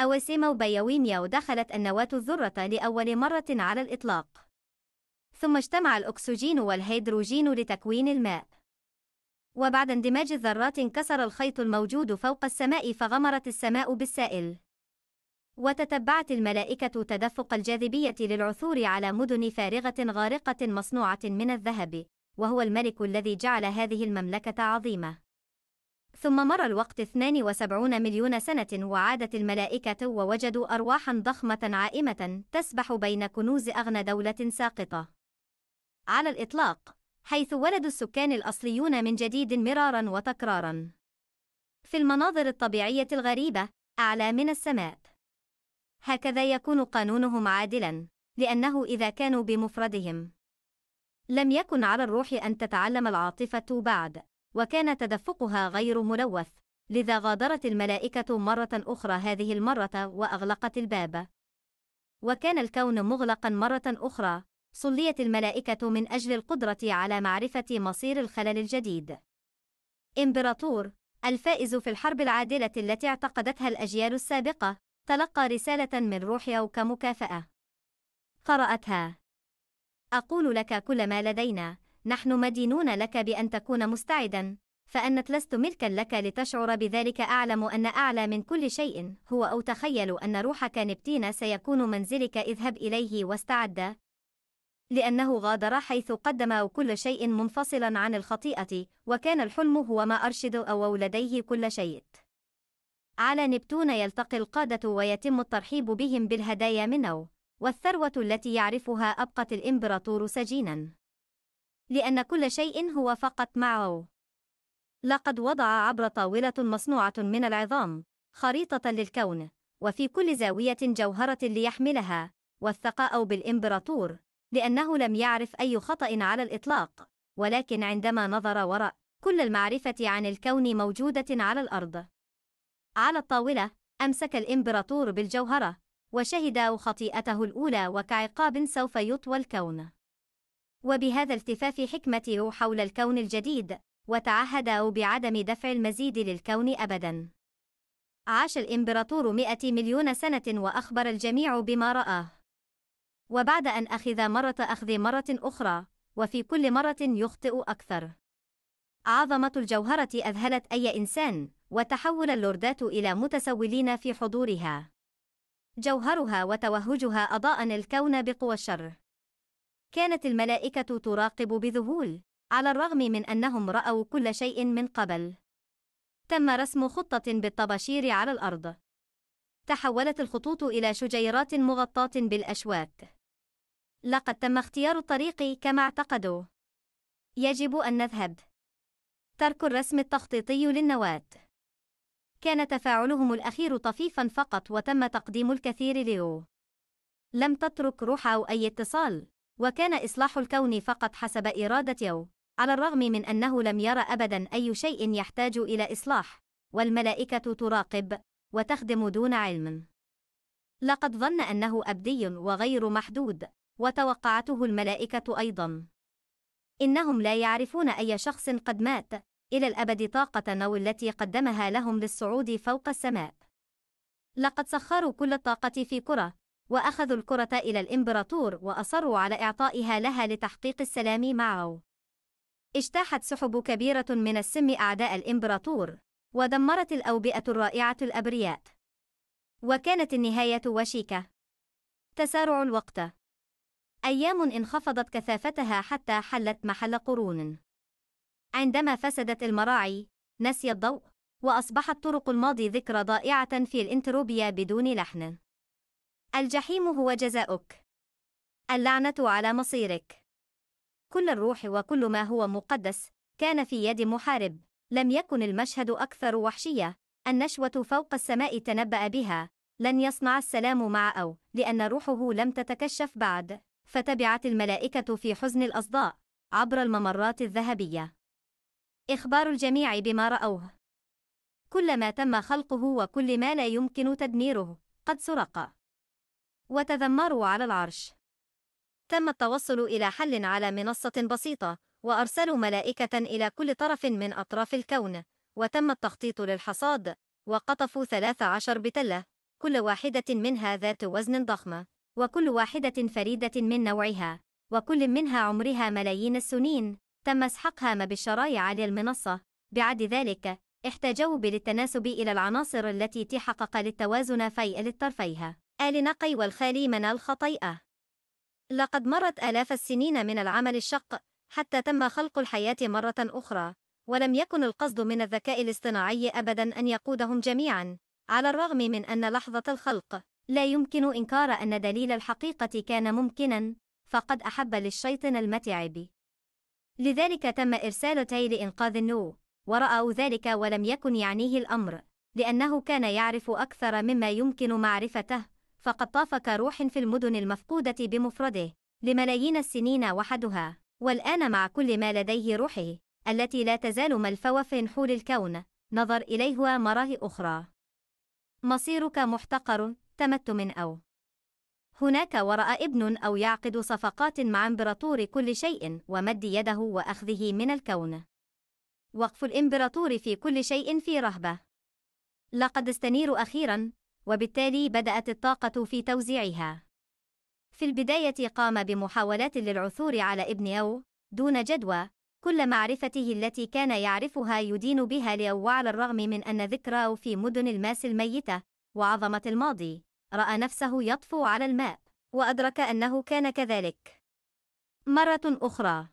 أواسيما وبيوينيا ودخلت النواة الذرة لأول مرة على الإطلاق ثم اجتمع الأكسجين والهيدروجين لتكوين الماء وبعد اندماج الذرات انكسر الخيط الموجود فوق السماء فغمرت السماء بالسائل وتتبعت الملائكة تدفق الجاذبية للعثور على مدن فارغة غارقة مصنوعة من الذهب وهو الملك الذي جعل هذه المملكة عظيمة ثم مر الوقت 72 مليون سنة وعادت الملائكة ووجدوا أرواحا ضخمة عائمة تسبح بين كنوز أغنى دولة ساقطة. على الإطلاق، حيث ولد السكان الأصليون من جديد مرارا وتكرارا. في المناظر الطبيعية الغريبة، أعلى من السماء. هكذا يكون قانونهم عادلا، لأنه إذا كانوا بمفردهم، لم يكن على الروح أن تتعلم العاطفة بعد. وكان تدفقها غير ملوث لذا غادرت الملائكة مرة أخرى هذه المرة وأغلقت الباب وكان الكون مغلقا مرة أخرى صليت الملائكة من أجل القدرة على معرفة مصير الخلل الجديد إمبراطور الفائز في الحرب العادلة التي اعتقدتها الأجيال السابقة تلقى رسالة من روحيو كمكافأة قرأتها أقول لك كل ما لدينا نحن مدينون لك بأن تكون مستعدا فأنت لست ملكا لك لتشعر بذلك أعلم أن أعلى من كل شيء هو أو تخيل أن روحك نبتين سيكون منزلك اذهب إليه واستعد لأنه غادر حيث قدم كل شيء منفصلا عن الخطيئة وكان الحلم هو ما أرشد أو لديه كل شيء على نبتون يلتقي القادة ويتم الترحيب بهم بالهدايا منه والثروة التي يعرفها أبقت الإمبراطور سجيناً لأن كل شيء هو فقط معه. لقد وضع عبر طاولة مصنوعة من العظام خريطة للكون، وفي كل زاوية جوهرة ليحملها، وثق أو بالإمبراطور، لأنه لم يعرف أي خطأ على الإطلاق، ولكن عندما نظر وراء كل المعرفة عن الكون موجودة على الأرض. على الطاولة، أمسك الإمبراطور بالجوهرة، وشهد خطيئته الأولى وكعقاب سوف يطوى الكون. وبهذا التفاف حكمته حول الكون الجديد وتعهد أو بعدم دفع المزيد للكون أبدا عاش الإمبراطور مئة مليون سنة وأخبر الجميع بما رآه وبعد أن أخذ مرة أخذ مرة أخرى وفي كل مرة يخطئ أكثر عظمة الجوهرة أذهلت أي إنسان وتحول اللوردات إلى متسولين في حضورها جوهرها وتوهجها أضاء الكون بقوى الشر كانت الملائكة تراقب بذهول، على الرغم من أنهم رأوا كل شيء من قبل. تم رسم خطة بالطباشير على الأرض. تحولت الخطوط إلى شجيرات مغطاة بالأشواك. لقد تم اختيار الطريق كما اعتقدوا. يجب أن نذهب. ترك الرسم التخطيطي للنواة. كان تفاعلهم الأخير طفيفا فقط وتم تقديم الكثير ليو. لم تترك روح أو أي اتصال. وكان إصلاح الكون فقط حسب إرادة يو على الرغم من أنه لم يرى أبدا أي شيء يحتاج إلى إصلاح والملائكة تراقب وتخدم دون علم لقد ظن أنه أبدي وغير محدود وتوقعته الملائكة أيضا إنهم لا يعرفون أي شخص قد مات إلى الأبد طاقة نو التي قدمها لهم للصعود فوق السماء لقد سخروا كل الطاقة في كرة وأخذوا الكرة إلى الإمبراطور وأصروا على إعطائها لها لتحقيق السلام معه. اجتاحت سحب كبيرة من السم أعداء الإمبراطور، ودمرت الأوبئة الرائعة الأبرياء. وكانت النهاية وشيكة. تسارع الوقت. أيام انخفضت كثافتها حتى حلت محل قرون. عندما فسدت المراعي، نسي الضوء، وأصبحت طرق الماضي ذكرى ضائعة في الإنتروبيا بدون لحن. الجحيم هو جزاؤك اللعنة على مصيرك كل الروح وكل ما هو مقدس كان في يد محارب لم يكن المشهد أكثر وحشية النشوة فوق السماء تنبأ بها لن يصنع السلام مع أو لأن روحه لم تتكشف بعد فتبعت الملائكة في حزن الأصداء عبر الممرات الذهبية إخبار الجميع بما رأوه كل ما تم خلقه وكل ما لا يمكن تدميره قد سرق وتذمروا على العرش تم التوصل إلى حل على منصة بسيطة وأرسلوا ملائكة إلى كل طرف من أطراف الكون وتم التخطيط للحصاد وقطفوا 13 بتلة كل واحدة منها ذات وزن ضخمة وكل واحدة فريدة من نوعها وكل منها عمرها ملايين السنين تم اسحقها بالشرايع للمنصة بعد ذلك احتاج للتناسب إلى العناصر التي تحقق للتوازن في الطرفيها آل نقي والخالي من الخطيئة لقد مرت آلاف السنين من العمل الشق حتى تم خلق الحياة مرة أخرى ولم يكن القصد من الذكاء الاصطناعي أبدا أن يقودهم جميعا على الرغم من أن لحظة الخلق لا يمكن إنكار أن دليل الحقيقة كان ممكنا فقد أحب للشيطان المتعب لذلك تم إرسال تاي لإنقاذ النو ورأوا ذلك ولم يكن يعنيه الأمر لأنه كان يعرف أكثر مما يمكن معرفته فقد طاف كروح في المدن المفقودة بمفرده لملايين السنين وحدها والآن مع كل ما لديه روحه التي لا تزال ملفوة في حول الكون نظر إليها مراه أخرى مصيرك محتقر تمتم أو هناك وراء ابن أو يعقد صفقات مع امبراطور كل شيء ومد يده وأخذه من الكون وقف الإمبراطور في كل شيء في رهبة لقد استنير أخيرا وبالتالي بدأت الطاقة في توزيعها. في البداية قام بمحاولات للعثور على ابن أو دون جدوى كل معرفته التي كان يعرفها يدين بها لأو وعلى الرغم من أن أو في مدن الماس الميتة وعظمة الماضي رأى نفسه يطفو على الماء وأدرك أنه كان كذلك مرة أخرى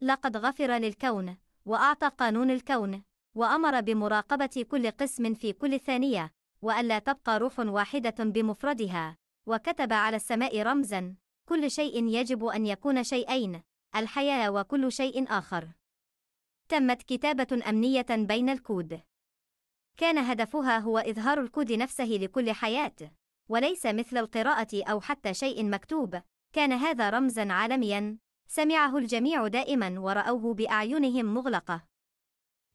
لقد غفر للكون وأعطى قانون الكون وأمر بمراقبة كل قسم في كل ثانية وألا تبقى روح واحدة بمفردها وكتب على السماء رمزا كل شيء يجب أن يكون شيئين الحياة وكل شيء آخر تمت كتابة أمنية بين الكود كان هدفها هو إظهار الكود نفسه لكل حياة وليس مثل القراءة أو حتى شيء مكتوب كان هذا رمزا عالميا سمعه الجميع دائما ورأوه بأعينهم مغلقة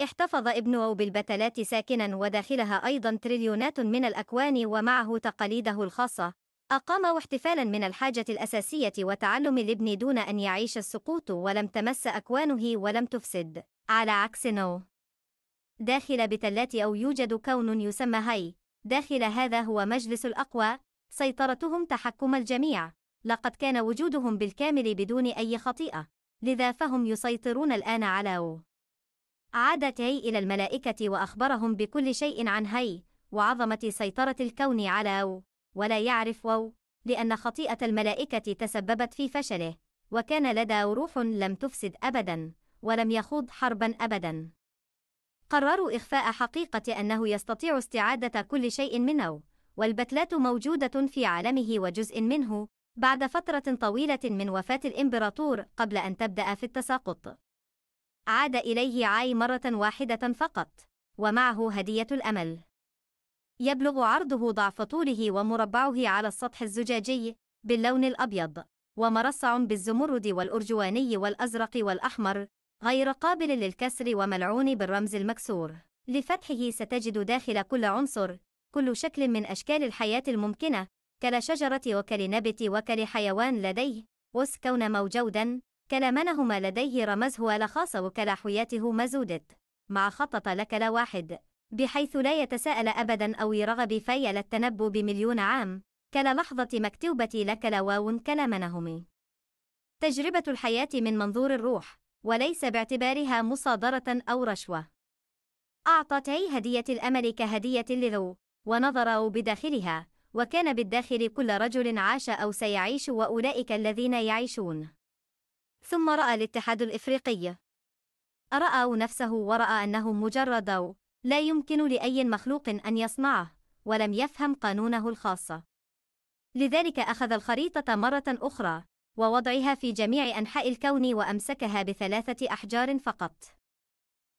احتفظ ابن أو بالبتلات ساكنا وداخلها أيضا تريليونات من الأكوان ومعه تقاليده الخاصة أقام احتفالا من الحاجة الأساسية وتعلم الابن دون أن يعيش السقوط ولم تمس أكوانه ولم تفسد على عكس نو داخل بتلات أو يوجد كون يسمى هاي داخل هذا هو مجلس الأقوى سيطرتهم تحكم الجميع لقد كان وجودهم بالكامل بدون أي خطيئة لذا فهم يسيطرون الآن على أو عاد تاي إلى الملائكة وأخبرهم بكل شيء عن هي وعظمة سيطرة الكون على أو ولا يعرف و لأن خطيئة الملائكة تسببت في فشله وكان لدى روح لم تفسد أبدا ولم يخوض حربا أبدا قرروا إخفاء حقيقة أنه يستطيع استعادة كل شيء منه والبتلات موجودة في عالمه وجزء منه بعد فترة طويلة من وفاة الإمبراطور قبل أن تبدأ في التساقط عاد إليه عاي مرة واحدة فقط، ومعه هدية الأمل. يبلغ عرضه ضعف طوله ومربعه على السطح الزجاجي باللون الأبيض، ومرصع بالزمرد والأرجواني والأزرق والأحمر، غير قابل للكسر وملعون بالرمز المكسور. لفتحه ستجد داخل كل عنصر كل شكل من أشكال الحياة الممكنة كالشجرة وكالنبت وكالحيوان لديه، وسكون كون موجودا كلا منهما لديه هو لخاص وكلا حياته مزودت مع خطط لكلا واحد بحيث لا يتساءل أبدا أو يرغب في للتنبؤ بمليون عام كلا لحظة مكتوبة لكلا واو كلا تجربة الحياة من منظور الروح وليس باعتبارها مصادرة أو رشوة أعطتي هدية الأمل كهدية لذو ونظر بداخلها وكان بالداخل كل رجل عاش أو سيعيش وأولئك الذين يعيشون ثم رأى الاتحاد الإفريقي رأى نفسه ورأى أنه مجرد ضوء لا يمكن لأي مخلوق أن يصنعه ولم يفهم قانونه الخاصة لذلك أخذ الخريطة مرة أخرى ووضعها في جميع أنحاء الكون وأمسكها بثلاثة أحجار فقط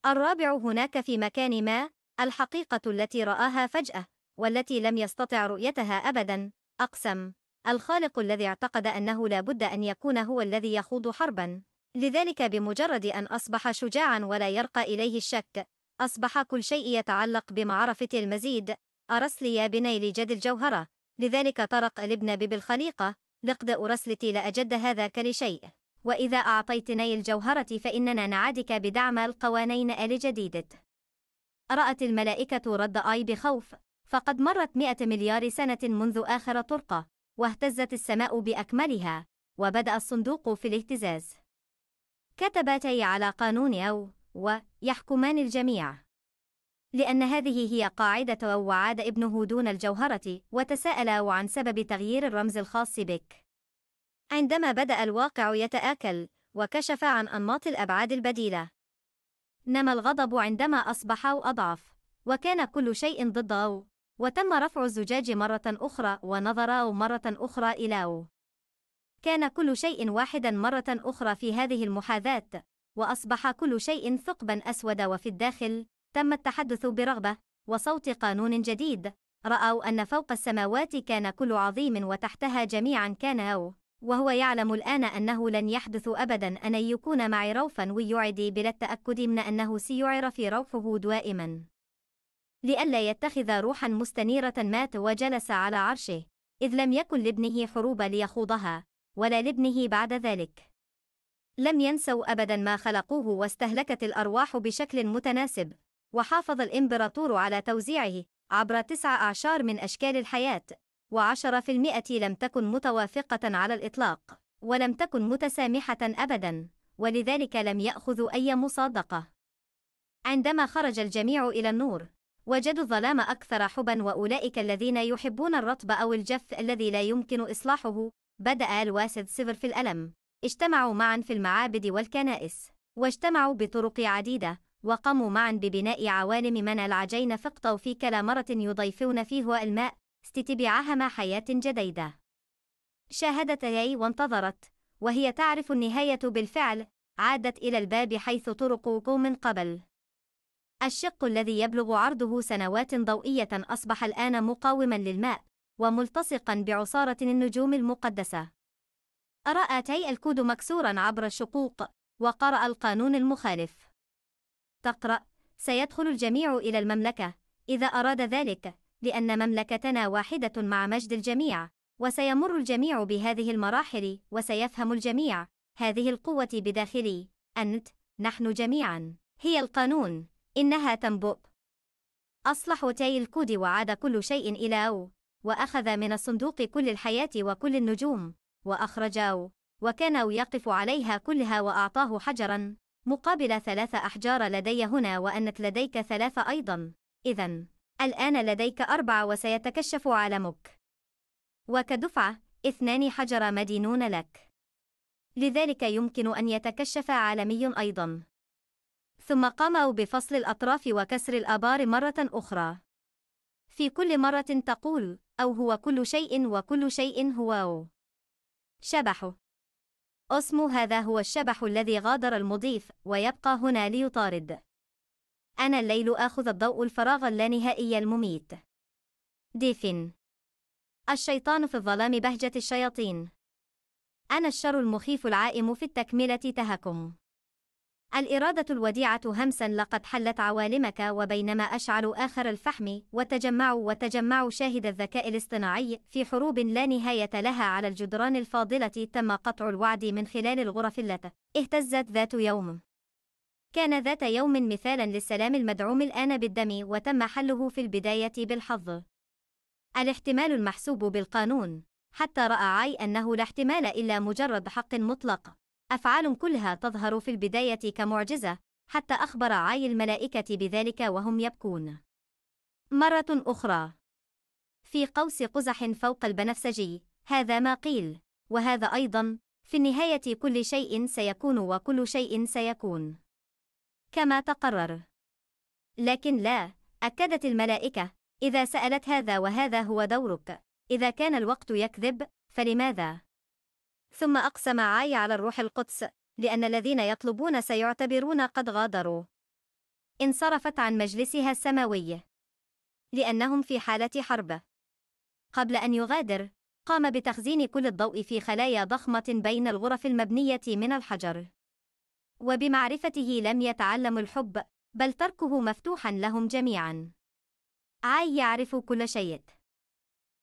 الرابع هناك في مكان ما الحقيقة التي رآها فجأة والتي لم يستطع رؤيتها أبدا أقسم الخالق الذي اعتقد أنه لا بد أن يكون هو الذي يخوض حربا لذلك بمجرد أن أصبح شجاعا ولا يرقى إليه الشك أصبح كل شيء يتعلق بمعرفة المزيد أرسلي يا بني لجد الجوهرة لذلك طرق الابن الخليقة لقد أرسلتي لأجد كل شيء وإذا أعطيتني الجوهرة فإننا نعادك بدعم القوانين الجديدة رأت الملائكة رد آي بخوف فقد مرت مئة مليار سنة منذ آخر طرقة واهتزت السماء بأكملها وبدأ الصندوق في الاهتزاز كتبتي على قانون أو و يحكمان الجميع لأن هذه هي قاعدة أو وعاد ابنه دون الجوهرة وتساءل أو عن سبب تغيير الرمز الخاص بك عندما بدأ الواقع يتآكل وكشف عن أنماط الأبعاد البديلة نما الغضب عندما أصبح أو أضعف، وكان كل شيء ضد أو. وتم رفع الزجاج مرة أخرى ونظرا مرة أخرى إلى كان كل شيء واحدا مرة أخرى في هذه المحاذاة وأصبح كل شيء ثقبا أسود وفي الداخل تم التحدث برغبة وصوت قانون جديد رأوا أن فوق السماوات كان كل عظيم وتحتها جميعا كان أو وهو يعلم الآن أنه لن يحدث أبدا أن يكون معي روفا ويعدي بلا التأكد من أنه سيعرف روحه دائما لئلا يتخذ روحا مستنيرة مات وجلس على عرشه إذ لم يكن لابنه حروب ليخوضها ولا لابنه بعد ذلك لم ينسوا أبدا ما خلقوه واستهلكت الأرواح بشكل متناسب وحافظ الإمبراطور على توزيعه عبر تسع أعشار من أشكال الحياة وعشرة في المئة لم تكن متوافقة على الإطلاق ولم تكن متسامحة أبدا ولذلك لم يأخذوا أي مصادقة عندما خرج الجميع إلى النور وجدوا الظلام أكثر حبا وأولئك الذين يحبون الرطب أو الجف الذي لا يمكن إصلاحه بدأ الواسد سفر في الألم اجتمعوا معا في المعابد والكنائس واجتمعوا بطرق عديدة وقاموا معا ببناء عوالم من العجين فقطوا في كلا مرة يضيفون فيه الماء استتبعهما حياة جديدة شاهدت ياي وانتظرت وهي تعرف النهاية بالفعل عادت إلى الباب حيث طرقوا من قبل الشق الذي يبلغ عرضه سنوات ضوئية أصبح الآن مقاوما للماء وملتصقا بعصارة النجوم المقدسة. رأى تي الكود مكسورا عبر الشقوق وقرأ القانون المخالف. تقرأ: سيدخل الجميع إلى المملكة إذا أراد ذلك، لأن مملكتنا واحدة مع مجد الجميع، وسيمر الجميع بهذه المراحل وسيفهم الجميع هذه القوة بداخلي، أنت، نحن جميعا، هي القانون. إنها تنبؤ. أصلح تاي الكود وعاد كل شيء إلى أو، وأخذ من الصندوق كل الحياة وكل النجوم، وأخرج أو، وكان أو يقف عليها كلها وأعطاه حجرا، مقابل ثلاث أحجار لدي هنا وأنت لديك ثلاث أيضا، إذا الآن لديك أربع وسيتكشف عالمك. وكدفعة، اثنان حجر مدينون لك. لذلك يمكن أن يتكشف عالمي أيضا. ثم قاموا بفصل الأطراف وكسر الآبار مرة أخرى. في كل مرة تقول: أو هو كل شيء وكل شيء هو أو. شبح. اسم هذا هو الشبح الذي غادر المضيف ويبقى هنا ليطارد. أنا الليل آخذ الضوء الفراغ اللانهائي المميت. ديفن. الشيطان في الظلام بهجة الشياطين. أنا الشر المخيف العائم في التكملة تهكم. الإرادة الوديعة همسا لقد حلت عوالمك وبينما أشعل آخر الفحم وتجمع وتجمع شاهد الذكاء الاصطناعي في حروب لا نهاية لها على الجدران الفاضلة تم قطع الوعد من خلال الغرف التي اهتزت ذات يوم كان ذات يوم مثالا للسلام المدعوم الآن بالدم وتم حله في البداية بالحظ الاحتمال المحسوب بالقانون حتى رأى عاي أنه لا احتمال إلا مجرد حق مطلق أفعال كلها تظهر في البداية كمعجزة، حتى أخبر عاي الملائكة بذلك وهم يبكون. مرة أخرى في قوس قزح فوق البنفسجي، هذا ما قيل، وهذا أيضا، في النهاية كل شيء سيكون وكل شيء سيكون كما تقرر. لكن لا، أكدت الملائكة، إذا سألت هذا وهذا هو دورك، إذا كان الوقت يكذب، فلماذا؟ ثم أقسم عاي على الروح القدس لأن الذين يطلبون سيعتبرون قد غادروا انصرفت عن مجلسها السماوي لأنهم في حالة حرب قبل أن يغادر قام بتخزين كل الضوء في خلايا ضخمة بين الغرف المبنية من الحجر وبمعرفته لم يتعلم الحب بل تركه مفتوحا لهم جميعا عاي يعرف كل شيء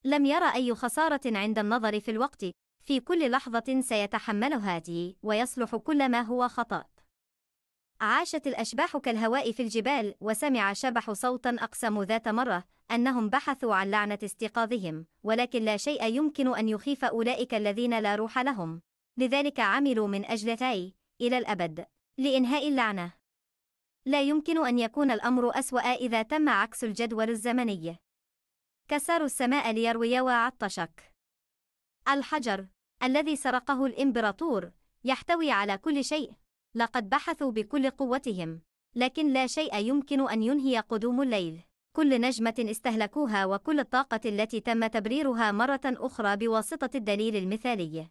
لم يرى أي خسارة عند النظر في الوقت في كل لحظة سيتحملها دي ويصلح كل ما هو خطأ. عاشت الأشباح كالهواء في الجبال وسمع شبح صوتا أقسم ذات مرة أنهم بحثوا عن لعنة استيقاظهم ولكن لا شيء يمكن أن يخيف أولئك الذين لا روح لهم لذلك عملوا من أجل تاي إلى الأبد لإنهاء اللعنة لا يمكن أن يكون الأمر أسوأ إذا تم عكس الجدول الزمني كسروا السماء ليرويا وعطشك الحجر الذي سرقه الإمبراطور يحتوي على كل شيء لقد بحثوا بكل قوتهم لكن لا شيء يمكن أن ينهي قدوم الليل كل نجمة استهلكوها وكل الطاقة التي تم تبريرها مرة أخرى بواسطة الدليل المثالي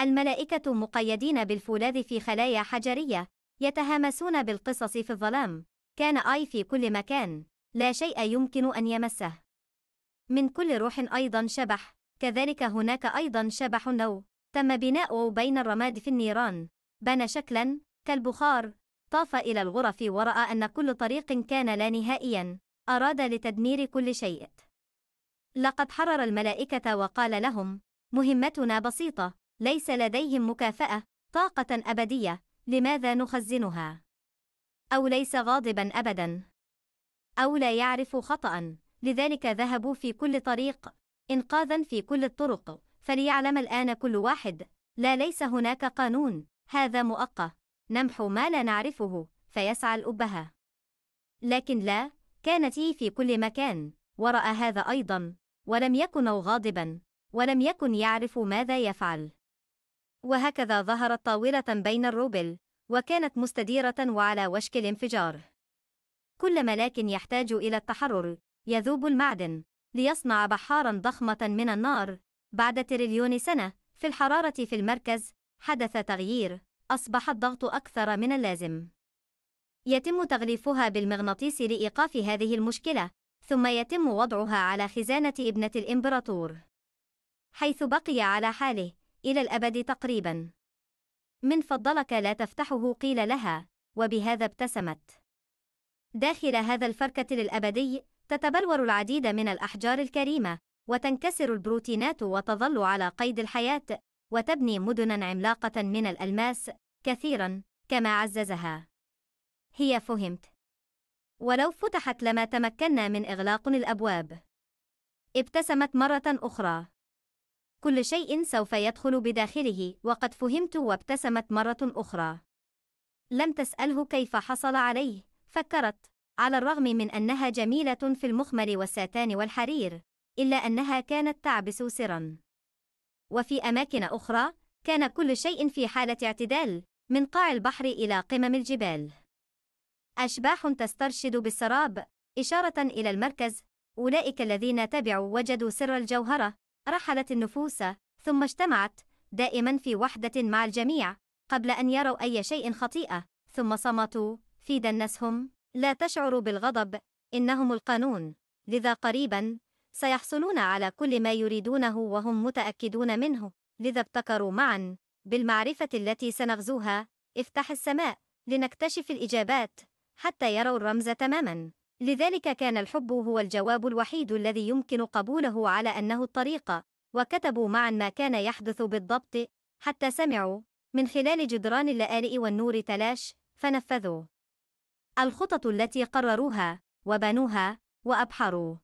الملائكة مقيدين بالفولاذ في خلايا حجرية يتهامسون بالقصص في الظلام كان آي في كل مكان لا شيء يمكن أن يمسه من كل روح أيضا شبح كذلك هناك أيضا شبح النو تم بناؤه بين الرماد في النيران بان شكلا كالبخار طاف إلى الغرف ورأى أن كل طريق كان لا نهائيا أراد لتدمير كل شيء لقد حرر الملائكة وقال لهم مهمتنا بسيطة ليس لديهم مكافأة طاقة أبدية لماذا نخزنها أو ليس غاضبا أبدا أو لا يعرف خطأ لذلك ذهبوا في كل طريق إنقاذا في كل الطرق فليعلم الآن كل واحد لا ليس هناك قانون هذا مؤقة نمحو ما لا نعرفه فيسعى الأبهة لكن لا كانت في كل مكان ورأى هذا أيضا ولم يكن غاضبا ولم يكن يعرف ماذا يفعل وهكذا ظهرت طاولة بين الروبل وكانت مستديرة وعلى وشك الانفجار كل ملاك يحتاج إلى التحرر يذوب المعدن ليصنع بحارا ضخمة من النار بعد تريليون سنة في الحرارة في المركز حدث تغيير أصبح الضغط أكثر من اللازم يتم تغليفها بالمغناطيس لإيقاف هذه المشكلة ثم يتم وضعها على خزانة ابنة الإمبراطور حيث بقي على حاله إلى الأبد تقريبا من فضلك لا تفتحه قيل لها وبهذا ابتسمت داخل هذا الفركة للأبدي تتبلور العديد من الأحجار الكريمة وتنكسر البروتينات وتظل على قيد الحياة وتبني مدنا عملاقة من الألماس كثيرا كما عززها هي فهمت ولو فتحت لما تمكنا من إغلاق الأبواب ابتسمت مرة أخرى كل شيء سوف يدخل بداخله وقد فهمت وابتسمت مرة أخرى لم تسأله كيف حصل عليه فكرت على الرغم من أنها جميلة في المخمل والساتان والحرير، إلا أنها كانت تعبس سرًا. وفي أماكن أخرى، كان كل شيء في حالة اعتدال، من قاع البحر إلى قمم الجبال. أشباح تسترشد بالسراب، إشارة إلى المركز، أولئك الذين تبعوا وجدوا سر الجوهرة، رحلت النفوس، ثم اجتمعت، دائما في وحدة مع الجميع، قبل أن يروا أي شيء خطيئة، ثم صمتوا، في دنسهم، لا تشعر بالغضب إنهم القانون لذا قريبا سيحصلون على كل ما يريدونه وهم متأكدون منه لذا ابتكروا معا بالمعرفة التي سنغزوها افتح السماء لنكتشف الإجابات حتى يروا الرمز تماما لذلك كان الحب هو الجواب الوحيد الذي يمكن قبوله على أنه الطريقة وكتبوا معا ما كان يحدث بالضبط حتى سمعوا من خلال جدران اللآلئ والنور تلاش فنفذوا الخطط التي قرروها وبنوها وأبحروا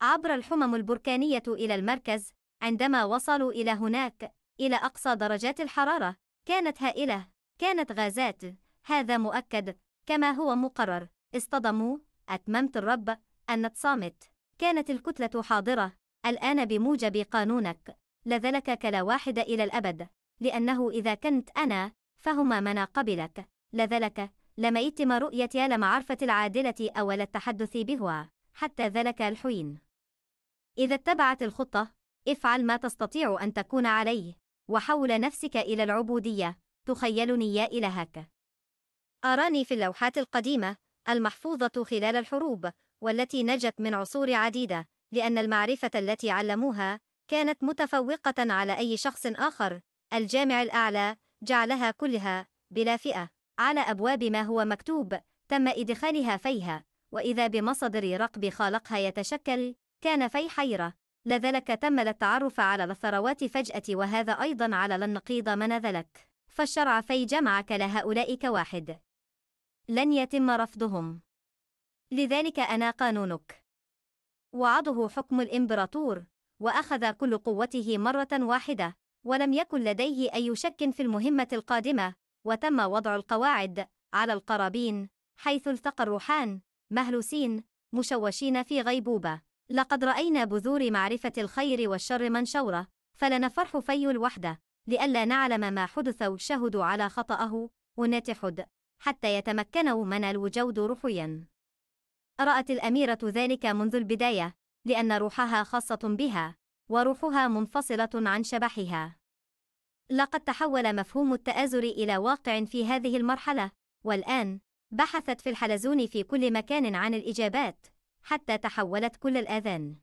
عبر الحمم البركانية إلى المركز عندما وصلوا إلى هناك إلى أقصى درجات الحرارة كانت هائلة كانت غازات هذا مؤكد كما هو مقرر اصطدموا أتممت الرب أنت صامت كانت الكتلة حاضرة الآن بموجب قانونك لذلك كلا واحد إلى الأبد لأنه إذا كنت أنا فهما مناقبلك لذلك لم يتم رؤية عرفة العادلة أو التحدث بها حتى ذلك الحين إذا اتبعت الخطة افعل ما تستطيع أن تكون عليه وحول نفسك إلى العبودية تخيلني يا إلهك أراني في اللوحات القديمة المحفوظة خلال الحروب والتي نجت من عصور عديدة لأن المعرفة التي علموها كانت متفوقة على أي شخص آخر الجامع الأعلى جعلها كلها بلا فئة على أبواب ما هو مكتوب تم إدخالها فيها وإذا بمصدر رقب خالقها يتشكل كان في حيرة لذلك تم التعرف على الثروات فجأة وهذا أيضا على لن نقيض من ذلك فالشرع في جمعك لهؤلاء كواحد لن يتم رفضهم لذلك أنا قانونك وعضه حكم الإمبراطور وأخذ كل قوته مرة واحدة ولم يكن لديه أي شك في المهمة القادمة وتم وضع القواعد على القرابين حيث التقى الروحان مهلوسين مشوشين في غيبوبة لقد رأينا بذور معرفة الخير والشر منشورة فلنا فرح في الوحدة لئلا نعلم ما حدث وشهدوا على خطأه ونتحد حتى يتمكنوا من الوجود روحيا رأت الأميرة ذلك منذ البداية لأن روحها خاصة بها وروحها منفصلة عن شبحها لقد تحول مفهوم التآزر إلى واقع في هذه المرحلة، والآن بحثت في الحلزون في كل مكان عن الإجابات، حتى تحولت كل الآذان.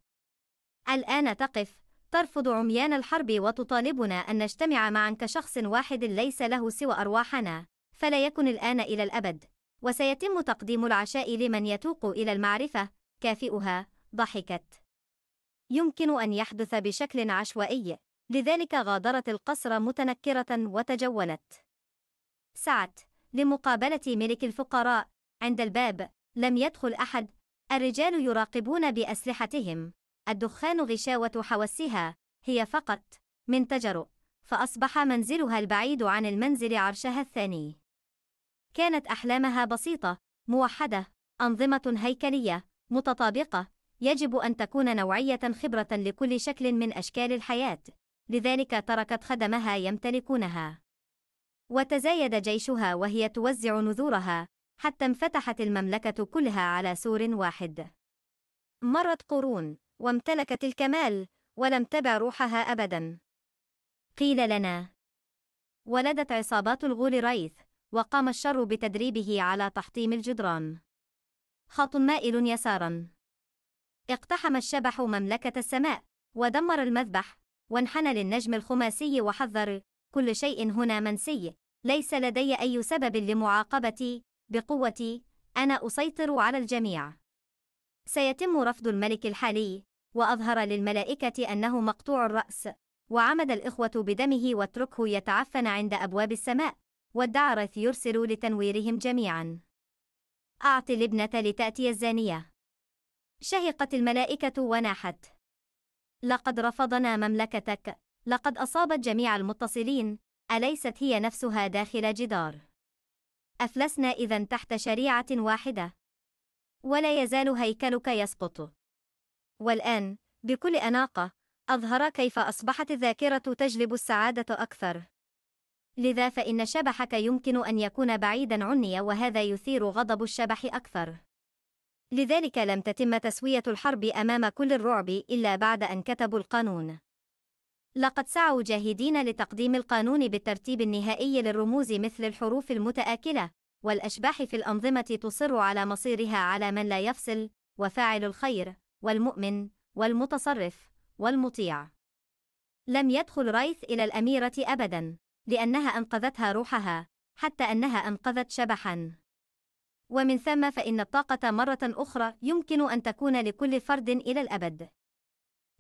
الآن تقف، ترفض عميان الحرب وتطالبنا أن نجتمع معا كشخص واحد ليس له سوى أرواحنا، فلا يكن الآن إلى الأبد، وسيتم تقديم العشاء لمن يتوق إلى المعرفة، كافئها، ضحكت. يمكن أن يحدث بشكل عشوائي، لذلك غادرت القصر متنكرة وتجونت. سعت لمقابلة ملك الفقراء عند الباب، لم يدخل أحد، الرجال يراقبون بأسلحتهم، الدخان غشاوة حوسها، هي فقط من تجرؤ، فأصبح منزلها البعيد عن المنزل عرشها الثاني. كانت أحلامها بسيطة، موحدة، أنظمة هيكلية، متطابقة، يجب أن تكون نوعية خبرة لكل شكل من أشكال الحياة. لذلك تركت خدمها يمتلكونها وتزايد جيشها وهي توزع نذورها حتى انفتحت المملكة كلها على سور واحد مرت قرون وامتلكت الكمال ولم تبع روحها أبدا قيل لنا ولدت عصابات الغول ريث وقام الشر بتدريبه على تحطيم الجدران خط مائل يسارا اقتحم الشبح مملكة السماء ودمر المذبح وانحنى للنجم الخماسي وحذر كل شيء هنا منسي ليس لدي أي سبب لمعاقبتي بقوتي أنا أسيطر على الجميع سيتم رفض الملك الحالي وأظهر للملائكة أنه مقطوع الرأس وعمد الإخوة بدمه واتركه يتعفن عند أبواب السماء وادعى رث يرسل لتنويرهم جميعا أعط الابنة لتأتي الزانية شهقت الملائكة وناحت لقد رفضنا مملكتك لقد اصابت جميع المتصلين اليست هي نفسها داخل جدار افلسنا اذا تحت شريعه واحده ولا يزال هيكلك يسقط والان بكل اناقه اظهر كيف اصبحت الذاكره تجلب السعاده اكثر لذا فان شبحك يمكن ان يكون بعيدا عني وهذا يثير غضب الشبح اكثر لذلك لم تتم تسوية الحرب أمام كل الرعب إلا بعد أن كتبوا القانون. لقد سعوا جاهدين لتقديم القانون بالترتيب النهائي للرموز مثل الحروف المتآكلة، والأشباح في الأنظمة تصر على مصيرها على من لا يفصل، وفاعل الخير، والمؤمن، والمتصرف، والمطيع. لم يدخل رايث إلى الأميرة أبدًا، لأنها أنقذتها روحها، حتى أنها أنقذت شبحًا. ومن ثم فإن الطاقة مرة أخرى يمكن أن تكون لكل فرد إلى الأبد.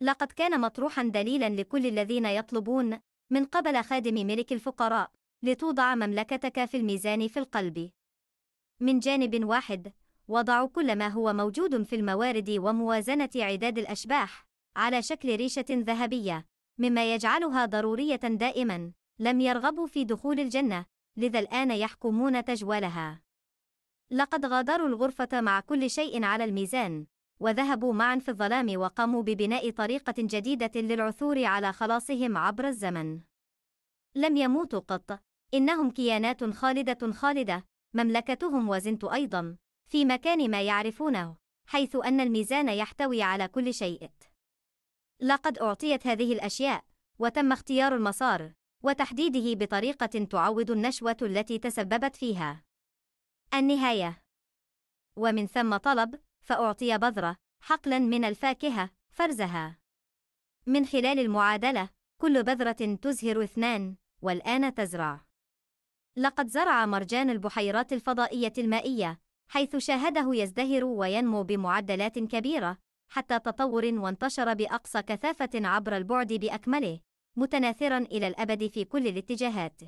لقد كان مطروحا دليلا لكل الذين يطلبون من قبل خادم ملك الفقراء لتوضع مملكتك في الميزان في القلب. من جانب واحد، وضعوا كل ما هو موجود في الموارد وموازنة عداد الأشباح على شكل ريشة ذهبية، مما يجعلها ضرورية دائما. لم يرغبوا في دخول الجنة، لذا الآن يحكمون تجوالها. لقد غادروا الغرفة مع كل شيء على الميزان، وذهبوا معا في الظلام وقاموا ببناء طريقة جديدة للعثور على خلاصهم عبر الزمن. لم يموتوا قط، إنهم كيانات خالدة خالدة، مملكتهم وزنت أيضا، في مكان ما يعرفونه، حيث أن الميزان يحتوي على كل شيء. لقد أعطيت هذه الأشياء، وتم اختيار المسار، وتحديده بطريقة تعوض النشوة التي تسببت فيها. النهاية ومن ثم طلب فأعطي بذرة حقلا من الفاكهة فرزها من خلال المعادلة كل بذرة تزهر اثنان والآن تزرع لقد زرع مرجان البحيرات الفضائية المائية حيث شاهده يزدهر وينمو بمعدلات كبيرة حتى تطور وانتشر بأقصى كثافة عبر البعد بأكمله متناثرا إلى الأبد في كل الاتجاهات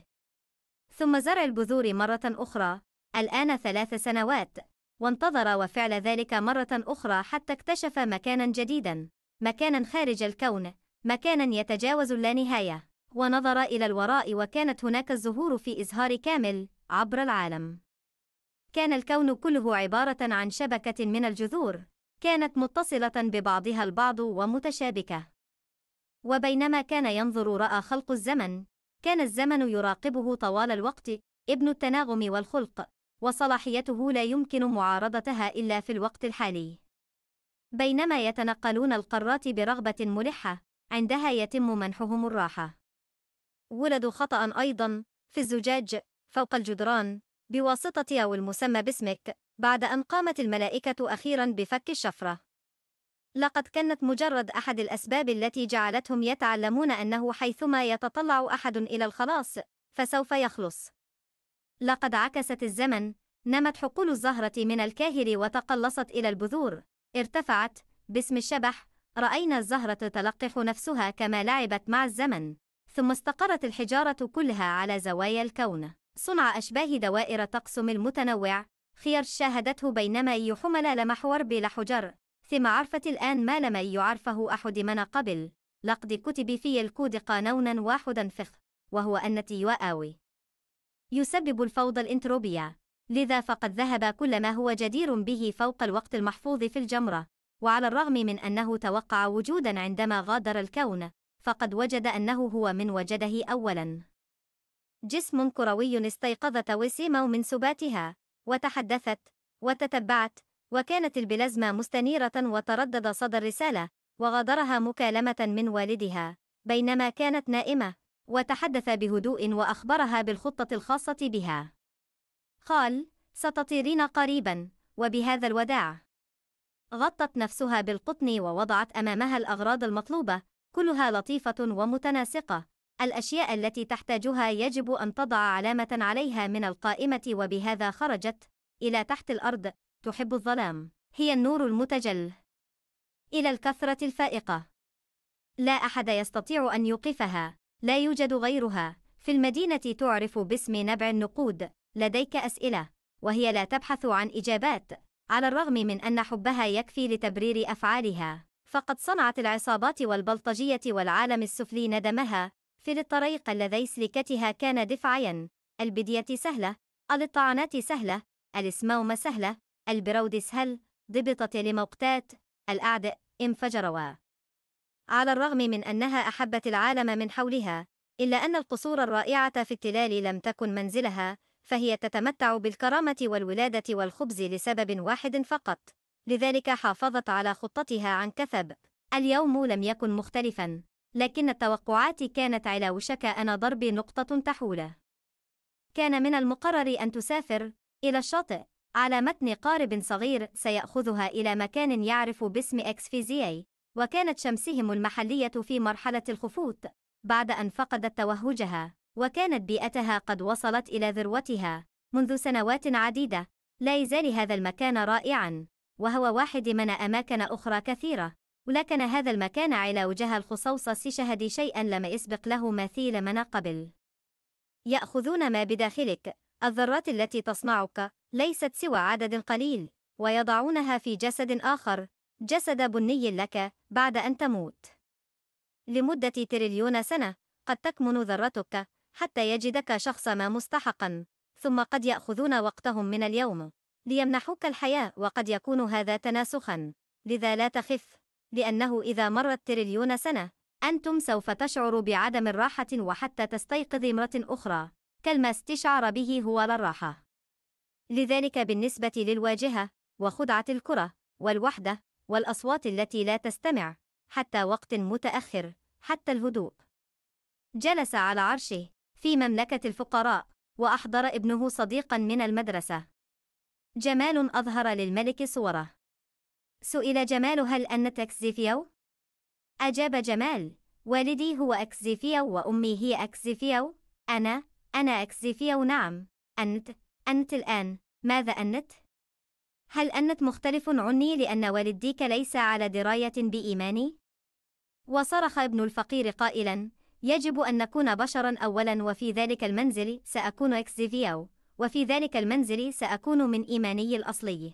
ثم زرع البذور مرة أخرى الآن ثلاث سنوات وانتظر وفعل ذلك مرة أخرى حتى اكتشف مكانا جديدا مكانا خارج الكون مكانا يتجاوز اللانهاية ونظر إلى الوراء وكانت هناك الزهور في إزهار كامل عبر العالم كان الكون كله عبارة عن شبكة من الجذور كانت متصلة ببعضها البعض ومتشابكة وبينما كان ينظر رأى خلق الزمن كان الزمن يراقبه طوال الوقت ابن التناغم والخلق وصلاحيته لا يمكن معارضتها إلا في الوقت الحالي بينما يتنقلون القارات برغبة ملحة عندها يتم منحهم الراحة ولدوا خطأ أيضا في الزجاج فوق الجدران بواسطة أو المسمى باسمك بعد أن قامت الملائكة أخيرا بفك الشفرة لقد كانت مجرد أحد الأسباب التي جعلتهم يتعلمون أنه حيثما يتطلع أحد إلى الخلاص فسوف يخلص لقد عكست الزمن نمت حقول الزهرة من الكاهر وتقلصت إلى البذور ارتفعت باسم الشبح رأينا الزهرة تلقح نفسها كما لعبت مع الزمن ثم استقرت الحجارة كلها على زوايا الكون صنع أشباه دوائر تقسم المتنوع خير شاهدته بينما يحمل لمحور بلا حجر ثم عرفت الآن ما لم يعرفه أحد من قبل لقد كتب في الكود قانونا واحدا فخ وهو أن تيواءوي يسبب الفوضى الانتروبية لذا فقد ذهب كل ما هو جدير به فوق الوقت المحفوظ في الجمرة وعلى الرغم من أنه توقع وجودا عندما غادر الكون فقد وجد أنه هو من وجده أولا جسم كروي استيقظت وسيمو من سباتها وتحدثت وتتبعت وكانت البلازما مستنيرة وتردد صدى الرسالة وغادرها مكالمة من والدها بينما كانت نائمة وتحدث بهدوء وأخبرها بالخطة الخاصة بها. قال: ستطيرين قريبا، وبهذا الوداع. غطت نفسها بالقطن ووضعت أمامها الأغراض المطلوبة، كلها لطيفة ومتناسقة. الأشياء التي تحتاجها يجب أن تضع علامة عليها من القائمة وبهذا خرجت إلى تحت الأرض، تحب الظلام، هي النور المتجل. إلى الكثرة الفائقة. لا أحد يستطيع أن يوقفها، لا يوجد غيرها في المدينة تعرف باسم نبع النقود لديك أسئلة وهي لا تبحث عن إجابات على الرغم من أن حبها يكفي لتبرير أفعالها فقد صنعت العصابات والبلطجية والعالم السفلي ندمها في الطريق الذي سلكتها كان دفعيا البدية سهلة الطعنات سهلة الاسموم سهلة البرود سهل ضبطت لموقتات الأعداء انفجروا على الرغم من أنها أحبت العالم من حولها إلا أن القصور الرائعة في التلال لم تكن منزلها فهي تتمتع بالكرامة والولادة والخبز لسبب واحد فقط لذلك حافظت على خطتها عن كثب اليوم لم يكن مختلفا لكن التوقعات كانت على وشك أن ضرب نقطة تحوله كان من المقرر أن تسافر إلى الشاطئ على متن قارب صغير سيأخذها إلى مكان يعرف باسم إكس إكسفيزيي وكانت شمسهم المحلية في مرحلة الخفوت بعد أن فقدت توهجها وكانت بيئتها قد وصلت إلى ذروتها منذ سنوات عديدة لا يزال هذا المكان رائعا وهو واحد من أماكن أخرى كثيرة ولكن هذا المكان علاوجها الخصوصة شهد شيئا لم يسبق له مثيل من قبل يأخذون ما بداخلك الذرات التي تصنعك ليست سوى عدد قليل ويضعونها في جسد آخر جسد بني لك بعد أن تموت لمدة تريليون سنة قد تكمن ذرتك حتى يجدك شخص ما مستحقا ثم قد يأخذون وقتهم من اليوم ليمنحوك الحياة وقد يكون هذا تناسخا لذا لا تخف لأنه إذا مرت تريليون سنة أنتم سوف تشعر بعدم الراحة وحتى تستيقظ مرة أخرى كالما استشعر به هو للراحة لذلك بالنسبة للواجهة وخدعة الكرة والوحدة والأصوات التي لا تستمع حتى وقت متأخر حتى الهدوء جلس على عرشه في مملكة الفقراء وأحضر ابنه صديقا من المدرسة جمال أظهر للملك صوره سئل جمال هل أنت أكزيفيو؟ أجاب جمال والدي هو أكزيفيو وأمي هي أكزيفيو أنا أنا أكزيفيو نعم أنت أنت الآن ماذا أنت؟ هل أنت مختلف عني لأن والديك ليس على دراية بإيماني؟ وصرخ ابن الفقير قائلا: يجب أن نكون بشرا أولا وفي ذلك المنزل سأكون إكسيفياو، وفي ذلك المنزل سأكون من إيماني الأصلي.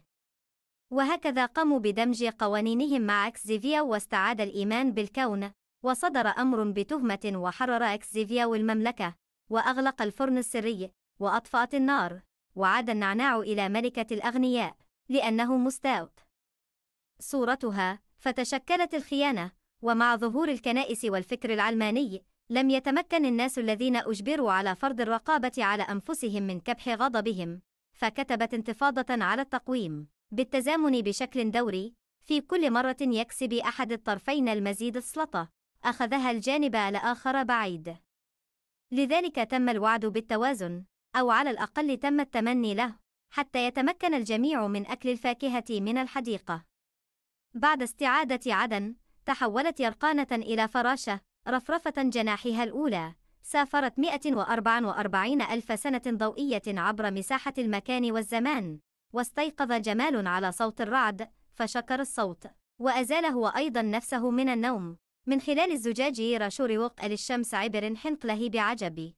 وهكذا قاموا بدمج قوانينهم مع إكسيفياو واستعاد الإيمان بالكون، وصدر أمر بتهمة وحرر إكسيفياو المملكة، وأغلق الفرن السري، وأطفأت النار، وعاد النعناع إلى ملكة الأغنياء. لأنه مستاوت صورتها فتشكلت الخيانة ومع ظهور الكنائس والفكر العلماني لم يتمكن الناس الذين أجبروا على فرض الرقابة على أنفسهم من كبح غضبهم فكتبت انتفاضة على التقويم بالتزامن بشكل دوري في كل مرة يكسب أحد الطرفين المزيد السلطة أخذها الجانب الآخر بعيد لذلك تم الوعد بالتوازن أو على الأقل تم التمني له حتى يتمكن الجميع من أكل الفاكهة من الحديقة. بعد استعادة عدن، تحولت يرقانة إلى فراشة، رفرفة جناحها الأولى، سافرت 144 ألف سنة ضوئية عبر مساحة المكان والزمان، واستيقظ جمال على صوت الرعد، فشكر الصوت، وأزال هو أيضا نفسه من النوم، من خلال الزجاج راشور وقأ للشمس عبر حنقله بعجب.